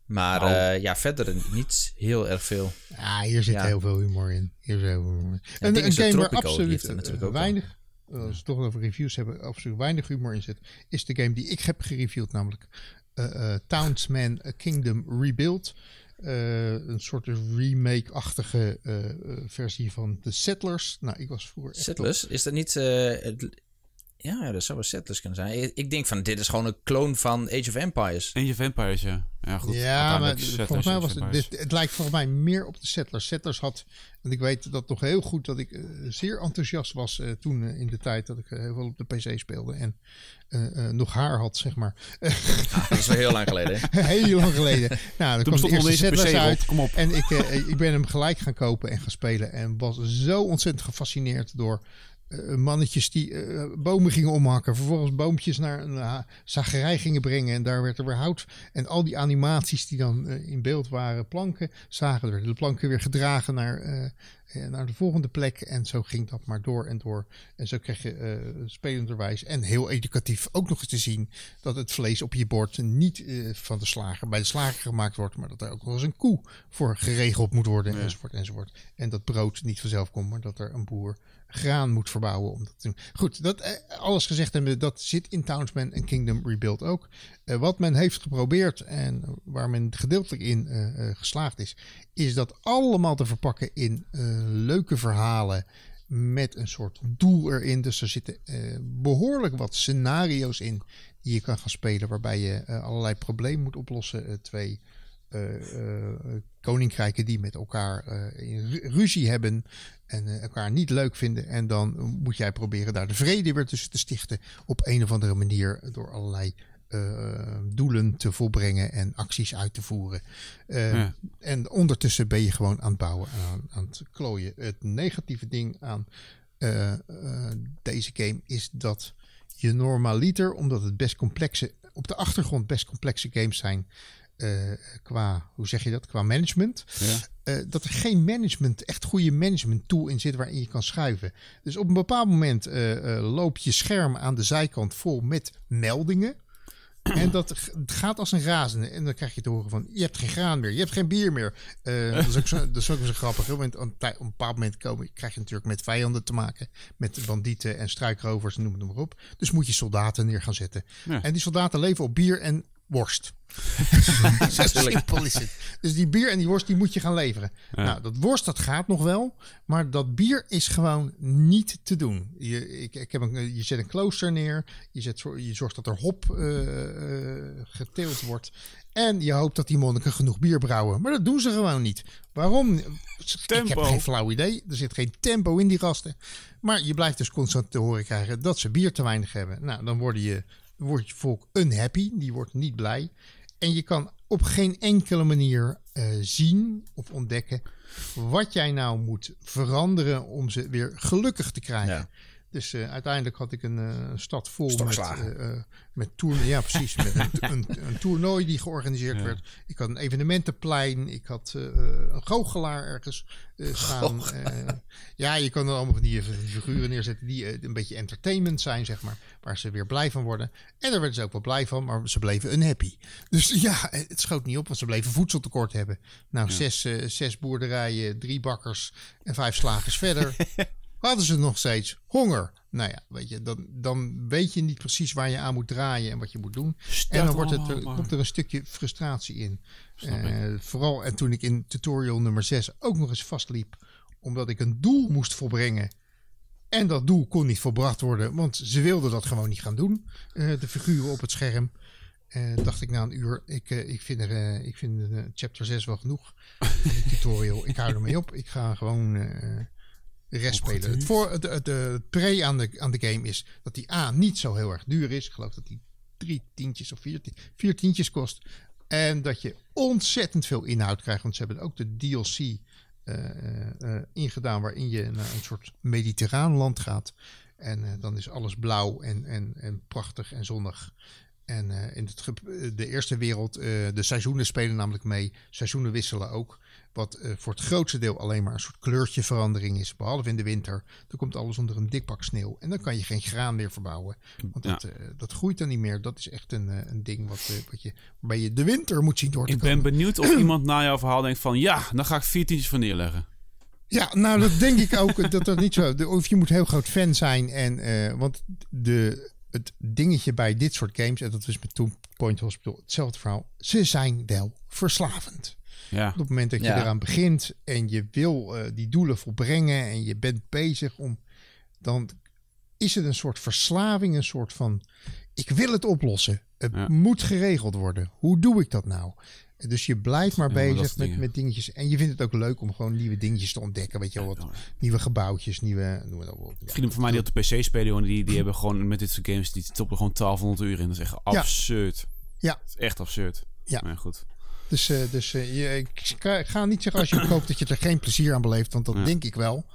Maar nou. eh, ja, verder niet heel erg veel. Ja, ah, hier zit heel veel humor in. Hier zit heel veel humor en, een game waar absoluut eh, weinig, als we het toch over reviews hebben, absoluut weinig humor in zit, is de game die ik heb gereviewd, namelijk uh, uh, Townsman Kingdom Rebuild. een soort remake-achtige versie van The Settlers. Nou, ik was voor. Settlers? Is dat niet ja, dat zou een Settlers kunnen zijn. Ik, denk van, dit is gewoon een kloon van Age of Empires. Age of Empires, ja. Ja, goed. ja maar volgens mij was het, dit, het lijkt volgens mij meer op de Settlers. Settlers had, want ik weet dat nog heel goed, dat ik eh, zeer enthousiast was eh, toen eh, in de tijd dat ik heel veel op de PC speelde en nog haar had, zeg maar. dat is wel heel lang geleden. heel lang geleden. Nou, dan kwam de Settlers uit. Kom op. En ik, ik ben hem gelijk gaan kopen en gaan spelen en was zo ontzettend gefascineerd door eh, eh, mannetjes die eh, bomen gingen omhakken. Vervolgens boompjes naar een uh, zagerij gingen brengen. En daar werd er weer hout. En al die animaties die dan in beeld waren, planken, zagen er. De planken weer gedragen naar, naar de volgende plek. En zo ging dat maar door en door. En zo kreeg je spelenderwijs en heel educatief ook nog eens te zien dat het vlees op je bord niet van de slager bij de slager gemaakt wordt. Maar dat er ook wel eens een koe voor geregeld moet worden. Ja. Enzovoort, enzovoort. En dat brood niet vanzelf komt, maar dat er een boer graan moet verbouwen. Om dat te doen. Goed, dat, eh, alles gezegd hebben, dat zit in Townsman en Kingdom Rebuild ook. Eh, wat men heeft geprobeerd en waar men gedeeltelijk in eh, geslaagd is, is dat allemaal te verpakken in leuke verhalen met een soort doel erin. Dus er zitten behoorlijk wat scenario's in die je kan gaan spelen, waarbij je allerlei problemen moet oplossen. twee. koninkrijken die met elkaar uh, ruzie hebben en eh, elkaar niet leuk vinden. En dan moet jij proberen daar de vrede weer tussen te stichten. Op een of andere manier door allerlei eh, doelen te volbrengen en acties uit te voeren. Eh, en ondertussen ben je gewoon aan het bouwen, aan, aan het klooien. Het negatieve ding aan deze game is dat je normaliter, omdat het best complexe, op de achtergrond best complexe games zijn. qua, hoe zeg je dat, qua management. Ja. Eh, dat er geen management, echt goede management tool in zit waarin je kan schuiven. Dus op een bepaald moment uh, eh, eh, loopt je scherm aan de zijkant vol met meldingen. En dat gaat als een razende. En dan krijg je te horen van, je hebt geen graan meer, je hebt geen bier meer. dat, is ook zo, dat is ook grappig. Op een, bepaald moment komen, krijg je natuurlijk met vijanden te maken. Met bandieten en struikrovers, noem het maar op. Dus moet je soldaten neer gaan zetten. En die soldaten leven op bier en worst. simpel is het. Dus die bier en die worst, die moet je gaan leveren. Nou, dat worst, dat gaat nog wel. Maar dat bier is gewoon niet te doen. Je, ik, ik heb een, je zet een klooster neer. Je, zet, je zorgt dat er hop eh, eh, geteeld wordt. En je hoopt dat die monniken genoeg bier brouwen. Maar dat doen ze gewoon niet. Waarom? Tempo. Ik heb geen flauw idee. Er zit geen tempo in die gasten. Maar je blijft dus constant te horen krijgen dat ze bier te weinig hebben. Nou, dan worden je wordt je volk unhappy, die wordt niet blij. En je kan op geen enkele manier eh, zien of ontdekken wat jij nou moet veranderen om ze weer gelukkig te krijgen. Dus eh, uiteindelijk had ik een eh, stad vol met, eh, met toernooi. Ja, precies. met een, een, een, toernooi die georganiseerd werd. Ik had een evenementenplein. Ik had een goochelaar ergens staan. ja, je kan er allemaal van die figuren neerzetten die een beetje entertainment zijn, zeg maar. Waar ze weer blij van worden. En daar werden ze ook wel blij van, maar ze bleven unhappy. Dus ja, het schoot niet op, want ze bleven voedseltekort hebben. Nou, zes, zes boerderijen, drie bakkers en vijf slagers verder. hadden ze nog steeds honger. Nou ja, weet je, dan, dan weet je niet precies waar je aan moet draaien en wat je moet doen. en dan wordt het, er, eh, komt er een stukje frustratie in. Eh, vooral en toen ik in tutorial nummer 6 ook nog eens vastliep, omdat ik een doel moest volbrengen. En dat doel kon niet volbracht worden, want ze wilden dat gewoon niet gaan doen. Eh, de figuren op het scherm. Uh, dacht ik na een uur, ik, ik vind, er, ik vind chapter 6 wel genoeg. tutorial, ik hou ermee op. Ik ga gewoon het voor, de, de eh, pre aan de, aan de game is dat die A niet zo heel erg duur is. Ik geloof dat die drie tientjes of vier, tientjes kost. En dat je ontzettend veel inhoud krijgt. Want ze hebben ook de DLC eh, eh, ingedaan waarin je naar een soort mediterraan land gaat. En dan is alles blauw en, en, en prachtig en zonnig. En in het, de eerste wereld, de seizoenen spelen namelijk mee. Seizoenen wisselen ook. Wat eh, voor het grootste deel alleen maar een soort kleurtjeverandering is. Behalve in de winter. Dan komt alles onder een dik pak sneeuw. En dan kan je geen graan meer verbouwen. Want dat, eh, dat groeit dan niet meer. Dat is echt een, eh, een ding wat, wat je, waarbij je de winter moet zien door te ik Ik ben benieuwd of iemand na jouw verhaal denkt van... Ja, dan ga ik vier tientjes van neerleggen. Ja, nou dat denk ik ook. dat dat niet zo... of je moet heel groot fan zijn. En, want de het dingetje bij dit soort games, en dat is met Two Point Hospital hetzelfde verhaal, ze zijn wel verslavend. Ja. Op het moment dat je eraan begint en je wil eh, die doelen volbrengen en je bent bezig om, dan is het een soort verslaving, een soort van, ik wil het oplossen. Het moet geregeld worden. Hoe doe ik dat nou? Dus je blijft maar bezig met, met dingetjes. En je vindt het ook leuk om gewoon nieuwe dingetjes te ontdekken. Weet je wel, wat nou nieuwe gebouwtjes, nieuwe... Noem het Vrienden van mij die op de PC spelen, die, die hebben gewoon met dit soort games, die toppen gewoon 1200 uur in. Dat is echt absurd. Ja. is echt absurd. Ja. Maar goed. Dus, eh, dus uh, ik, ga niet zeggen als je koopt dat je er geen plezier aan beleeft, want dat denk ik wel.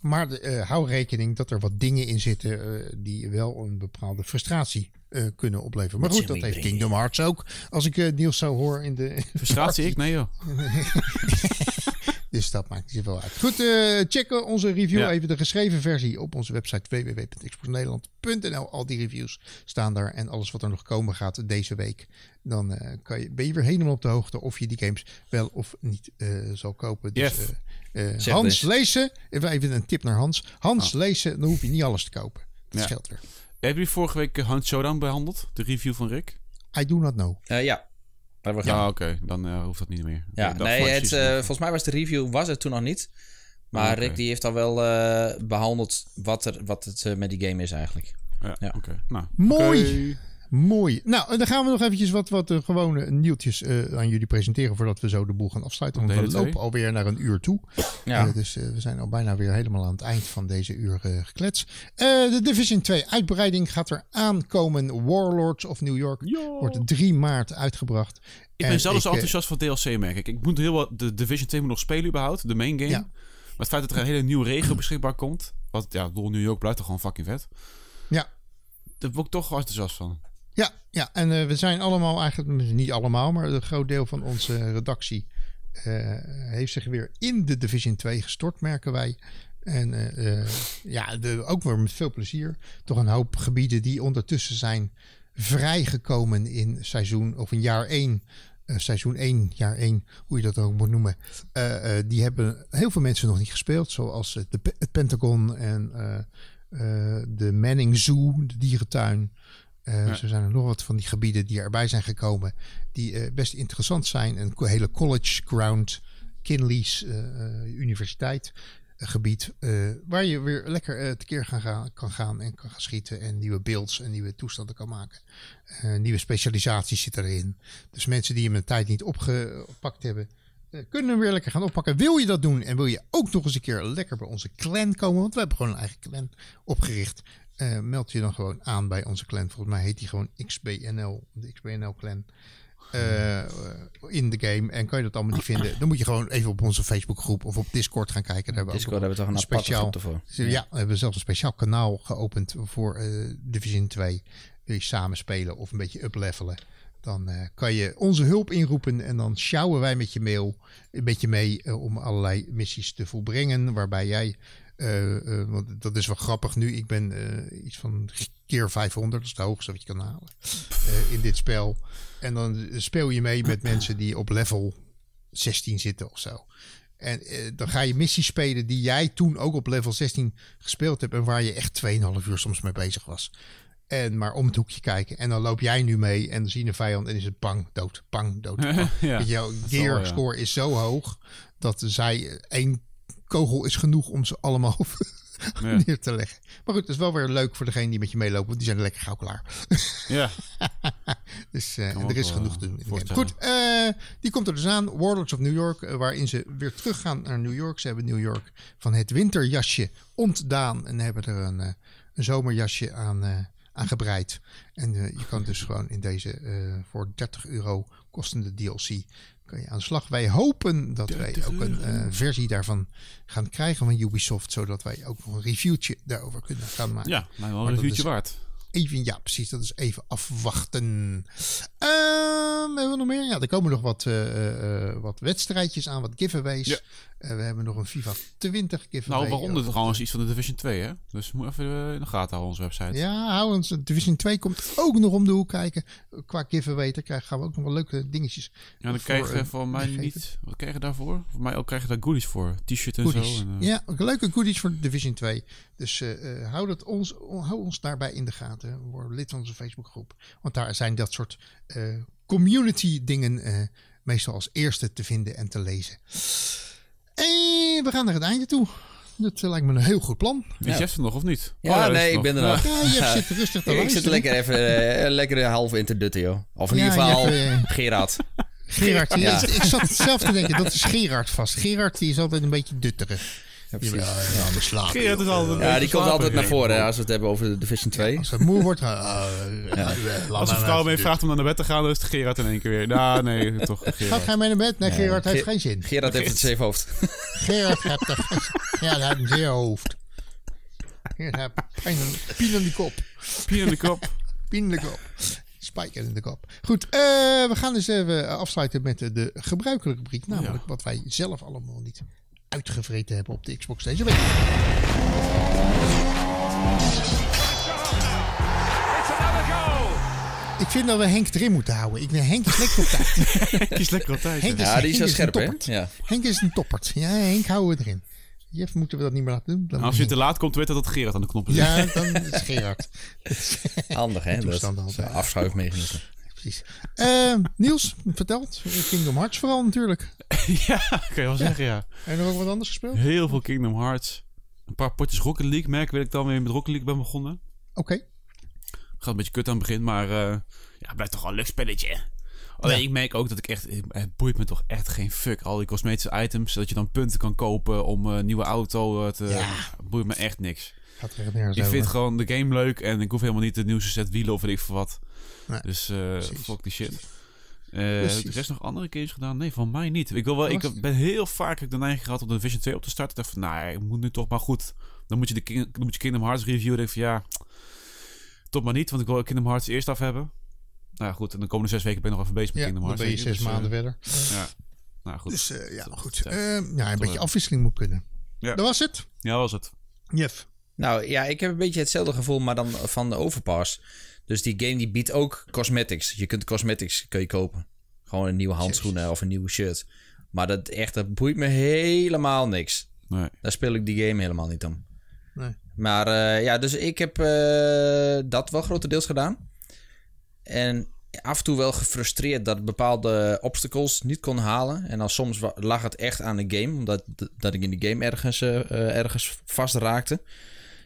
Maar eh, hou rekening dat er wat dingen in zitten die wel een bepaalde frustratie kunnen opleveren. Maar goed, dat heeft Kingdom Hearts ook. Als ik Niels zo hoor in de. Frustratie, ik? Nee, joh. Dus dat maakt niet zoveel uit. Goed, uh, checken onze review, even de geschreven versie op onze website www.exportnederland.nl. Al die reviews staan daar en alles wat er nog komen gaat deze week. Dan eh, kan je, ben je weer helemaal op de hoogte of je die games wel of niet eh, zal kopen. Dus, Hans lezen, even een tip naar Hans. Hans oh. Ah. lezen, dan hoef je niet alles te kopen. Dat ja. scheelt weer. Hebben jullie vorige week Hans Showdown behandeld? De review van Rick? I do not know. ja, we Ja, oké. Dan eh, hoeft dat niet meer. Ja, nee, het, eh, volgens mij was de review was het toen nog niet. Maar Rick die heeft al wel eh, behandeld wat, er, wat het met die game is eigenlijk. Ja, ja. oké. Nou, Mooi! Mooi. Nou, dan gaan we nog eventjes wat, wat eh, gewone nieuwtjes eh, aan jullie presenteren voordat we zo de boel gaan afsluiten. Want we lopen alweer naar een uur toe. Ja. dus we zijn al bijna weer helemaal aan het eind van deze uur geklets. de Division 2 uitbreiding gaat er aankomen. Warlords of New York wordt 3 maart uitgebracht. Ik ben zelfs enthousiast van DLC, merk ik. Ik moet heel wat, de Division 2 nog spelen überhaupt, de main game. Ja. Maar het feit dat er een hele nieuwe regio beschikbaar komt, wat ja, door New York blijft er gewoon fucking vet. Ja. Daar word ik toch enthousiast van. Ja, ja. en eh, we zijn allemaal eigenlijk, mm, niet allemaal, maar een groot deel van onze redactie eh, heeft zich weer in de Division 2 gestort, merken wij. En eh, ja, de, ook weer met veel plezier. Toch een hoop gebieden die ondertussen zijn vrijgekomen in seizoen of in jaar 1. seizoen 1, jaar 1, hoe je dat ook moet noemen. die hebben heel veel mensen nog niet gespeeld. Zoals het, het Pentagon en de Manning Zoo, de dierentuin. Uh, Zo zijn er nog wat van die gebieden die erbij zijn gekomen, die eh, best interessant zijn. Een hele college ground, Kinley's uh, eh, universiteit gebied, waar je weer lekker tekeer gaan gaan, kan gaan en kan gaan schieten en nieuwe beelds en nieuwe toestanden kan maken. nieuwe specialisaties zitten erin. Dus mensen die hem een tijd niet opgepakt hebben, kunnen hem weer lekker gaan oppakken. Wil je dat doen en wil je ook nog eens een keer lekker bij onze clan komen? Want we hebben gewoon een eigen clan opgericht. Eh, meld je dan gewoon aan bij onze clan. Volgens mij heet die gewoon XBNL, de XBNL-clan. Eh, eh, in de game. En kan je dat allemaal niet vinden? Dan moet je gewoon even op onze Facebookgroep of op Discord gaan kijken. Daar hebben Discord we hebben we toch een, speciaal Ja, we hebben zelfs een speciaal kanaal geopend voor uh, Division 2. Wil je samen spelen of een beetje uplevelen? Dan kan je onze hulp inroepen en dan sjouwen wij met je mail een beetje mee om allerlei missies te volbrengen. Waarbij jij eh, eh, want dat is wel grappig nu. Ik ben eh, iets van keer 500, dat is het hoogste wat je kan halen in dit spel. En dan speel je mee met mensen die op level 16 zitten of zo. En dan ga je missies spelen die jij toen ook op level 16 gespeeld hebt. En waar je echt 2,5 uur soms mee bezig was. En maar om het hoekje kijken. En dan loop jij nu mee en dan zie je een vijand en is het bang, dood, bang, dood. Bang. Jouw gear score is zo hoog dat zij één kogel is genoeg om ze allemaal ja. neer te leggen. Maar goed, het is wel weer leuk voor degene die met je meelopen, want die zijn lekker gauw klaar. Ja. dus eh, er is genoeg eh, te doen. Goed, eh, die komt er dus aan. Warlords of New York, waarin ze weer teruggaan naar New York. Ze hebben New York van het winterjasje ontdaan en hebben er een, een zomerjasje aan aangebreid. En je kan dus gewoon in deze voor 30 euro kostende DLC kan aan slag. Wij hopen dat wij ook een eh, versie daarvan gaan krijgen van Ubisoft. Zodat wij ook een reviewtje daarover kunnen gaan maken. Ja, maar wel een maar reviewtje waard. Even, ja, precies. Dat is even afwachten. Ehm, we hebben nog meer? Ja, er komen nog wat, eh, eh, wat wedstrijdjes aan, wat giveaways. Ja. Eh, we hebben nog een FIFA 20 keer Nou, waaronder trouwens iets van de Division 2, hè? Dus moet even eh, in de gaten houden, onze website. Ja, hou ons. Division 2 komt ook nog om de hoek kijken. Qua giveaway, daar krijgen, gaan we ook nog wel leuke dingetjes Ja, dan krijg je eh, van mij niet... Wat krijg je daarvoor? Voor mij ook krijgen daar goodies voor. T-shirt en zo. En, uh... Ja, leuke goodies voor Division 2. Dus hou, dat ons, hou ons daarbij in de gaten. Word lid van onze Facebookgroep. Want daar zijn dat soort community dingen meestal als eerste te vinden en te lezen. En we gaan naar het einde toe. Dat eh, lijkt me een heel goed plan. Is ja. Jeff nog of niet? Ja, oh, nee, ik ben er nog. Ja, Jeff zit rustig te Ik zit lekker even uh, lekker eh, half in te dutten, joh. Of in ieder geval Gerard. Gerard, ja. ik, ik zat zelf te denken, dat is Gerard vast. Gerard die is altijd een beetje dutterig. Ja, nou, slaap, eh, ja, die komt altijd naar voren als we het hebben over de Division 2. als het moe wordt, eh, eh, als een vrouw mee vraagt om naar bed te gaan, dan is het Gerard in één keer weer. Nou, nee, toch. Gerard. Gaat mee naar bed? Nee, Gerard heeft geen zin. Gerard heeft het zeef hoofd. Gerard heeft Ja, hij heeft een zeer hoofd. Gerard heeft pijn, in de kop. Pien in de kop. Pien in de kop. Spijker in de kop. Goed, we gaan dus even afsluiten met de gebruikelijke rubriek. Namelijk wat wij zelf allemaal niet uitgevreten hebben op de Xbox deze week. Ik vind dat we Henk erin moeten houden. Ik neem Henk is lekker op tijd. Henk is lekker op tijd. Henk is, ja, die is scherp, een Ja. Henk is een toppert. Ja, Henk houden we erin. Jeff, moeten we dat niet meer laten doen? Nou, als je te laat komt, weet dat het Gerard aan de knop is. Ja, dan is Gerard. Handig, hè? Dat, dat afschuifmechanisme precies. Uh, Niels, verteld. Kingdom Hearts vooral natuurlijk. ja, kan je wel zeggen, ja. En er ook wat anders gespeeld? Heel veel Kingdom Hearts. Een paar potjes Rocket League merk, weet ik dan weer met Rocket League ben begonnen. Oké. Gaat een beetje kut aan het begin, maar uh, ja, blijft toch wel een leuk spelletje. Alleen ik merk ook dat ik echt... Het boeit me toch echt geen fuck. Al die cosmetische items, dat je dan punten kan kopen om een eh, nieuwe auto eh, te... Ja. Boeit me echt niks. Ik vind gewoon de game leuk en ik hoef helemaal niet de nieuwste set wielen of weet ik voor wat dus eh, fuck die shit. heb eh, de rest nog andere games gedaan? Nee, van mij niet. Ik, wil wel, oh, ik ben heel vaak ik de neiging gehad om de Vision 2 op te starten. Ik dacht van, nou, ik moet nu toch maar goed. Dan moet je, de King, dan moet je Kingdom Hearts reviewen. Ik van, ja, toch maar niet, want ik wil Kingdom Hearts eerst af hebben. Nou goed, en de komende zes weken ben ik nog even bezig met Kingdom Hearts. dan ben je zes dus, eh, maanden verder. Ja, nou goed. Dus uh, ja, goed. ja, een beetje afwisseling moet kunnen. Ja. Dat was het. Ja, dat was het. Jeff. Nou ja, ik heb een beetje hetzelfde gevoel, maar dan van de Overpass. Dus die game die biedt ook cosmetics. Je kunt cosmetics kun je kopen. Gewoon een nieuwe handschoenen of een nieuwe shirt. Maar dat echt, dat boeit me helemaal niks. Nee. Daar speel ik die game helemaal niet om. Nee. Maar eh, ja, dus ik heb eh, dat wel grotendeels gedaan. En af en toe wel gefrustreerd dat bepaalde obstacles niet kon halen. En dan soms lag het echt aan de game, omdat dat ik in de game ergens, eh, ergens vast raakte.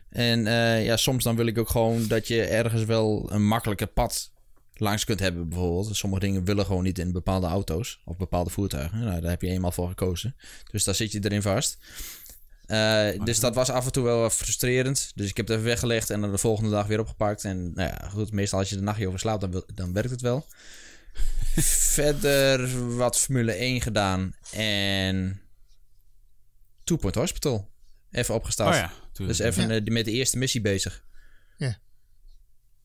En eh, ja, soms dan wil ik ook gewoon dat je ergens wel een makkelijke pad langs kunt hebben, bijvoorbeeld. Sommige dingen willen gewoon niet in bepaalde auto's of bepaalde voertuigen. Nou, daar heb je eenmaal voor gekozen. Dus daar zit je erin vast. Eh, oh, dus dat was af en toe wel frustrerend. Dus ik heb het even weggelegd en dan de volgende dag weer opgepakt. En nou ja, goed, meestal als je de nachtje over slaapt, dan, dan werkt het wel. Verder wat Formule 1 gedaan en Two Point Hospital. Even opgestart. Oh ja. Dus even ja. Eh, met de eerste missie bezig. Ja.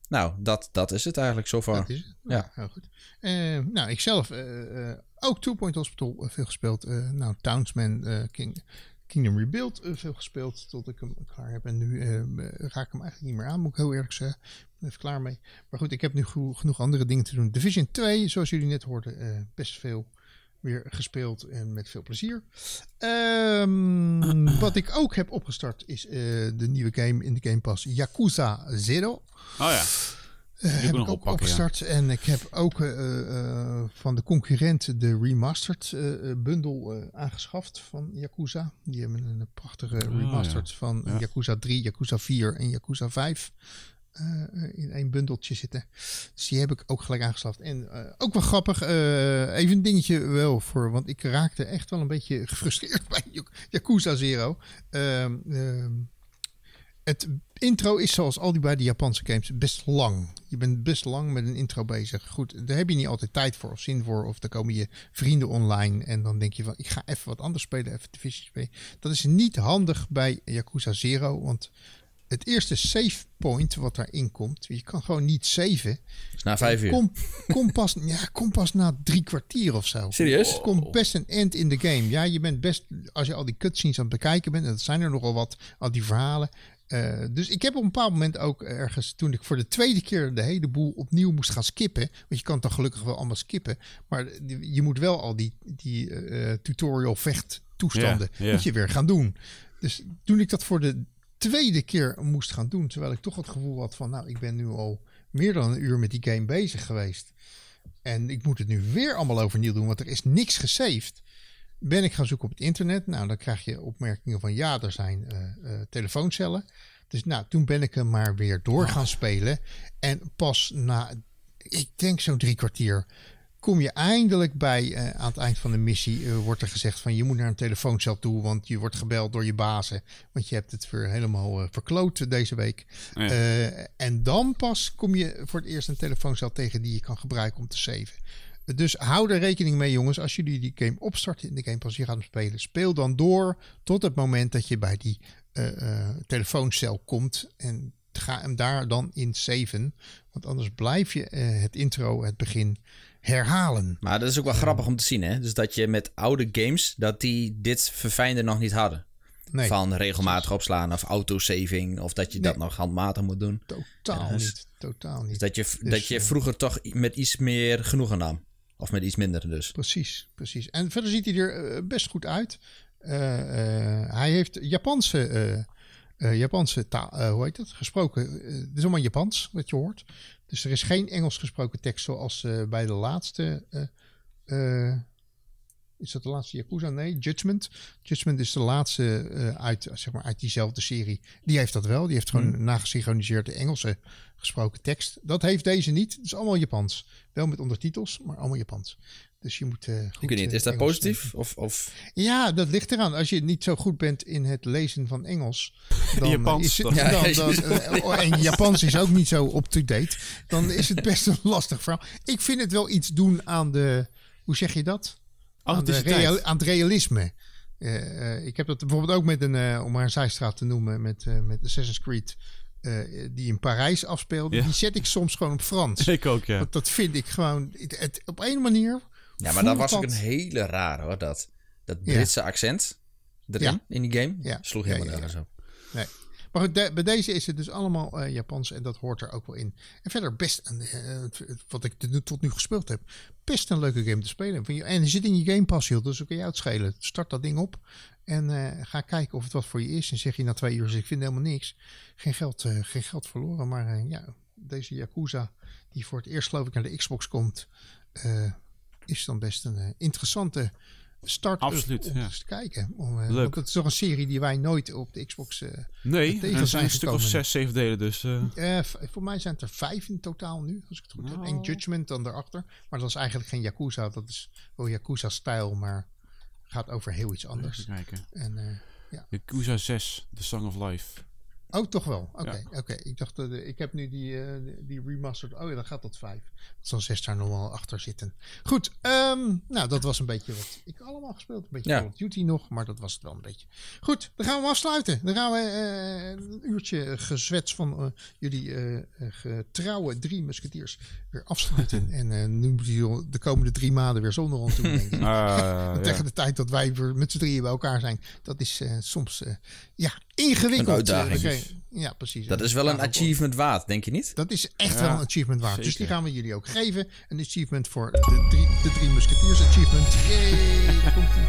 Nou, dat, dat is het eigenlijk zover. Dat Nou, ja. Heel goed. Eh, nou, ik zelf eh, ook Two Point Hospital veel gespeeld. nou, Townsman, King, Kingdom Rebuild veel gespeeld tot ik hem klaar heb. En nu raak ik hem eigenlijk niet meer aan, moet ik heel eerlijk zeggen. ben even klaar mee. Maar goed, ik heb nu genoeg andere dingen te doen. Division 2, zoals jullie net hoorden, best veel weer gespeeld en met veel plezier. Ehm, wat ik ook heb opgestart is eh, de nieuwe game in de Game Pass Yakuza Zero. Oh ja. Uh, heb ook opgestart. En ik heb ook eh, van de concurrent de remastered bundel aangeschaft van Yakuza. Die hebben een prachtige ah, remastered van Yakuza 3, Yakuza 4 en Yakuza 5. Eh, eh, in één bundeltje zitten. Dus die heb ik ook gelijk aangeschaft. En eh, ook wel grappig, even een dingetje wel voor, want ik raakte echt wel een beetje gefrustreerd bij Yakuza Zero. Ehm, ehm, het intro is zoals al die bij Japanse games best lang. Je bent best lang met een intro bezig. Goed, daar heb je niet altijd tijd voor of zin voor. Of dan komen je vrienden online en dan denk je van ik ga even wat anders spelen, even de visie spelen. Dat is niet handig bij Yakuza Zero, want het eerste save point wat daarin komt. Je kan gewoon niet saven. Na vijf uur. Kom, kom, pas, ja, kom pas na drie kwartier of zo. Serieus? Komt best een end in de game. Ja, je bent best, als je al die cutscenes aan het bekijken bent, en dat zijn er nogal wat, al die verhalen. Eh, dus ik heb op een bepaald moment ook ergens, toen ik voor de tweede keer de hele boel opnieuw moest gaan skippen. Want je kan dan gelukkig wel allemaal skippen. Maar je moet wel al die, die eh, eh, tutorial vecht toestanden. Moet je weer gaan doen. Dus toen ik dat voor de tweede keer moest gaan doen. Terwijl ik toch het gevoel had van, nou, ik ben nu al meer dan een uur met die game bezig geweest. En ik moet het nu weer allemaal overnieuw doen, want er is niks gesaved. Ben ik gaan zoeken op het internet. Nou, dan krijg je opmerkingen van, ja, er zijn eh, eh, telefooncellen. Dus nou, toen ben ik hem maar weer door gaan spelen. En pas na, ik denk zo'n drie kwartier, kom je eindelijk bij, eh, aan het eind van de missie, eh, wordt er gezegd van je moet naar een telefooncel toe, want je wordt gebeld door je bazen. Want je hebt het weer helemaal eh, verkloot deze week. en dan pas kom je voor het eerst een telefooncel tegen die je kan gebruiken om te saven. Dus hou er rekening mee, jongens. Als jullie die game opstarten in de Game pas je gaat spelen. Speel dan door tot het moment dat je bij die telefooncel komt. En ga hem daar dan in saven. Want anders blijf je het intro, het begin, herhalen. Maar dat is ook wel grappig om te zien, hè? Dus dat je met oude games, dat die dit verfijnder nog niet hadden. Nee. Van regelmatig opslaan of autosaving, of dat je dat nog handmatig moet doen. Totaal dus- niet, totaal niet. Dus dat je, dus, dat je eh, vroeger toch met iets meer genoegen nam. Of met iets minder dus. Precies, precies. En verder ziet hij er eh, best goed uit. Eh, hij heeft Japanse, Japanse taal, hoe heet dat, gesproken. het is allemaal Japans, wat je hoort. Dus er is geen Engels gesproken tekst zoals eh, bij de laatste. Eh, eh, is dat de laatste Yakuza? Nee, Judgment. Judgment is de laatste uit, zeg maar uit diezelfde serie. Die heeft dat wel. Die heeft gewoon hmm. nagesynchroniseerde Engelse gesproken tekst. Dat heeft deze niet. Het is allemaal Japans. Wel met ondertitels, maar allemaal Japans. Dus je moet. Uh, goed, ik weet niet, eh, is dat positief? Of, of, Ja, dat ligt eraan. Als je niet zo goed bent in het lezen van Engels. Dan Is het, ja, dan, dan, eh, oh, en Japans is ook niet zo up-to-date. Dan is het best een lastig verhaal. Ik vind het wel iets doen aan de. Hoe zeg je dat? Aan, aan het realisme. ik heb dat bijvoorbeeld ook met een. om maar een zijstraat te noemen. Met, met Assassin's Creed. die in Parijs afspeelde, die zet ik soms gewoon op Frans. Ik ook, ja. Want dat vind ik gewoon. op een manier ja, maar dat was ook een hele rare hoor. Dat, dat Britse accent erin, in die game, sloeg helemaal nergens op. Nee. Maar goed, bij deze is het dus allemaal uh, Japans en dat hoort er ook wel in. En verder best, eh, wat ik tot nu gespeeld heb, best een leuke game te spelen. En je zit in je Game Pass, heel, dus ook kun je uitschelen. Start dat ding op en eh, ga kijken of het wat voor je is. En zeg je na twee uur, ik vind helemaal niks. Geen geld, geen geld verloren, maar ja, deze Yakuza die voor het eerst geloof ik naar de Xbox komt is dan best een eh, interessante start Absoluut, om eens te kijken. Om, eh, Leuk. het is toch een serie die wij nooit op de Xbox uh, nee, tegen zijn. zijn een stuk of zes, zeven delen dus. voor mij zijn het er vijf in totaal nu, als ik het goed heb. Nou. En Judgment dan daarachter. Maar dat is eigenlijk geen Yakuza. Dat is wel Yakuza-stijl, maar gaat over heel iets anders. Even kijken. En, ja. Yakuza 6, The Song of Life. Oh, toch wel. Oké, oké. Ik dacht, eh, dat ik heb nu eh, die, die remastered. Oh ja, dan gaat dat vijf. 5. Zo'n zes daar nog wel achter zitten. Goed, ehm, nou, dat was een beetje wat ik allemaal gespeeld. Een beetje ja. Call of Duty nog, maar dat was het wel een beetje. Goed, dan gaan we afsluiten. Dan gaan we eh, een uurtje gezwets van jullie getrouwe drie musketiers weer afsluiten. en nu moeten de komende drie maanden weer zonder ons doen, denk ik. Ah, tegen de tijd dat wij weer met z'n drieën bij elkaar zijn. Dat is soms, ja, ingewikkeld. Een uitdaging. Dus ja, precies. Dat is wel een achievement waard, denk je niet? Dat is echt wel een achievement waard. Dus die gaan we jullie ook geven. Een achievement voor de drie, de drie musketeers achievement. Yay, daar komt ie.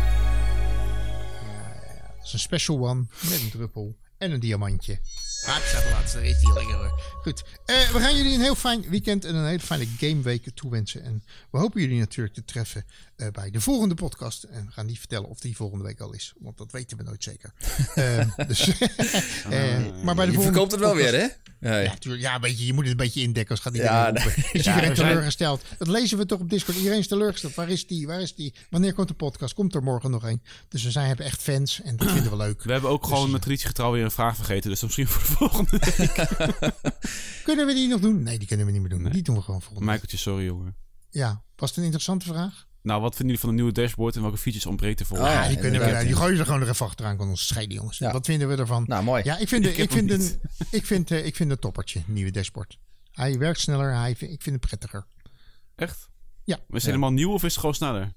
Ja, ja, dat is een special one met een druppel en een diamantje laatste, daar is die lekker hoor. Goed, eh, we gaan jullie een heel fijn weekend en een hele fijne gameweek toewensen. En we hopen jullie natuurlijk te treffen eh, bij de volgende podcast. En we gaan niet vertellen of die volgende week al is, want dat weten we nooit zeker. uh, dus, eh, ah, maar bij de je verkoopt het wel weer, hè? Ja, tuurlijk, ja beetje, je moet het een beetje indekken, als gaat niet ja, nee. Is iedereen teleurgesteld? Dat lezen we toch op Discord. Iedereen is teleurgesteld. Waar is die? Waar is die? Wanneer komt de podcast? Komt er morgen nog een? Dus we zijn, hebben echt fans en dat vinden we leuk. We hebben ook dus gewoon met Getrouw weer een vraag vergeten, dus misschien voor volgende kunnen we die nog doen? Nee, die kunnen we niet meer doen. Die doen we gewoon volgende Michaeltje, sorry jongen. Ja, was het een interessante vraag? Nou, wat vinden jullie van de nieuwe dashboard en welke features ontbreekt ervoor? Ah, ja, die, kunnen we, die gooien ze gewoon er even achteraan. Kan ons scheiden, jongens. Ja. Wat vinden we ervan? Nou, mooi. Ja, ik vind, de, ik vind, een, ik, vind, uh, ik vind een toppertje, nieuwe dashboard. Hij werkt sneller, hij, ik vind het prettiger. Echt? Ja. Maar is het helemaal nieuw of is het gewoon sneller?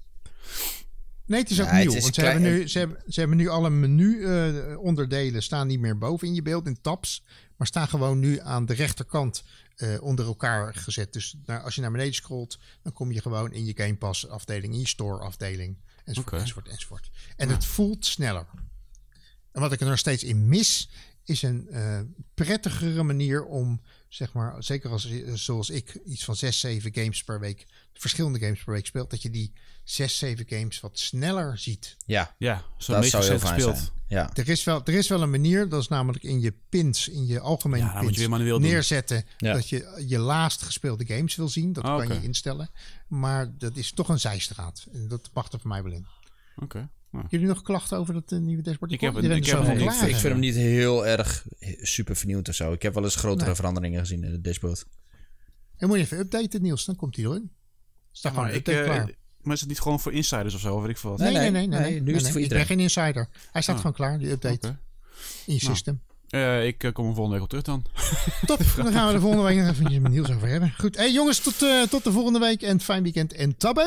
Nee, het is ook nieuw. want ze, hebben nu, ze, hebben, ze hebben nu alle menu-onderdelen eh, staan niet meer boven in je beeld, in tabs. Maar staan gewoon nu aan de rechterkant eh, onder elkaar gezet. Dus nou, als je naar beneden scrolt, dan kom je gewoon in je Game Pass afdeling, in je store afdeling. Enzovoort, enzovoort, enzovoort. En het voelt sneller. En wat ik er nog steeds in mis, is een eh, prettigere manier om, zeg maar, zeker als, zoals ik, iets van zes, zeven games per week, verschillende games per week speelt, dat je die zes, zeven games wat sneller ziet. Ja, ja zo dat zou heel fijn zijn. Ja. Er, is wel, er is wel een manier, dat is namelijk in je pins, in je algemene ja, pins, je weer neerzetten dat je je laatst gespeelde games wil zien. Dat ah, kan je instellen. Maar dat is toch een zijstraat. En dat mag er voor mij wel in. Oké. Nou. Jullie nog klachten over dat eh, nieuwe dashboard? Ik, heb een, ik, heb een, ik, vind hem niet heel erg super vernieuwd of zo. Ik heb wel eens grotere veranderingen gezien in het dashboard. En moet je even updaten, Niels, dan komt hij erin. gewoon ik, klaar. Eh, maar is het niet gewoon voor insiders of zo? Of ik veel Nee, nee, nee. nee, nee, nu is het voor iedereen. Ik ben geen insider. Hij staat ah. gewoon klaar, die update. In je nou. system. Eh, ik eh, kom volgende week op terug dan. Top, dan gaan we de volgende week nog even met Niels over hebben. Goed, hey jongens, tot, eh, tot de volgende week en fijn weekend en tabé!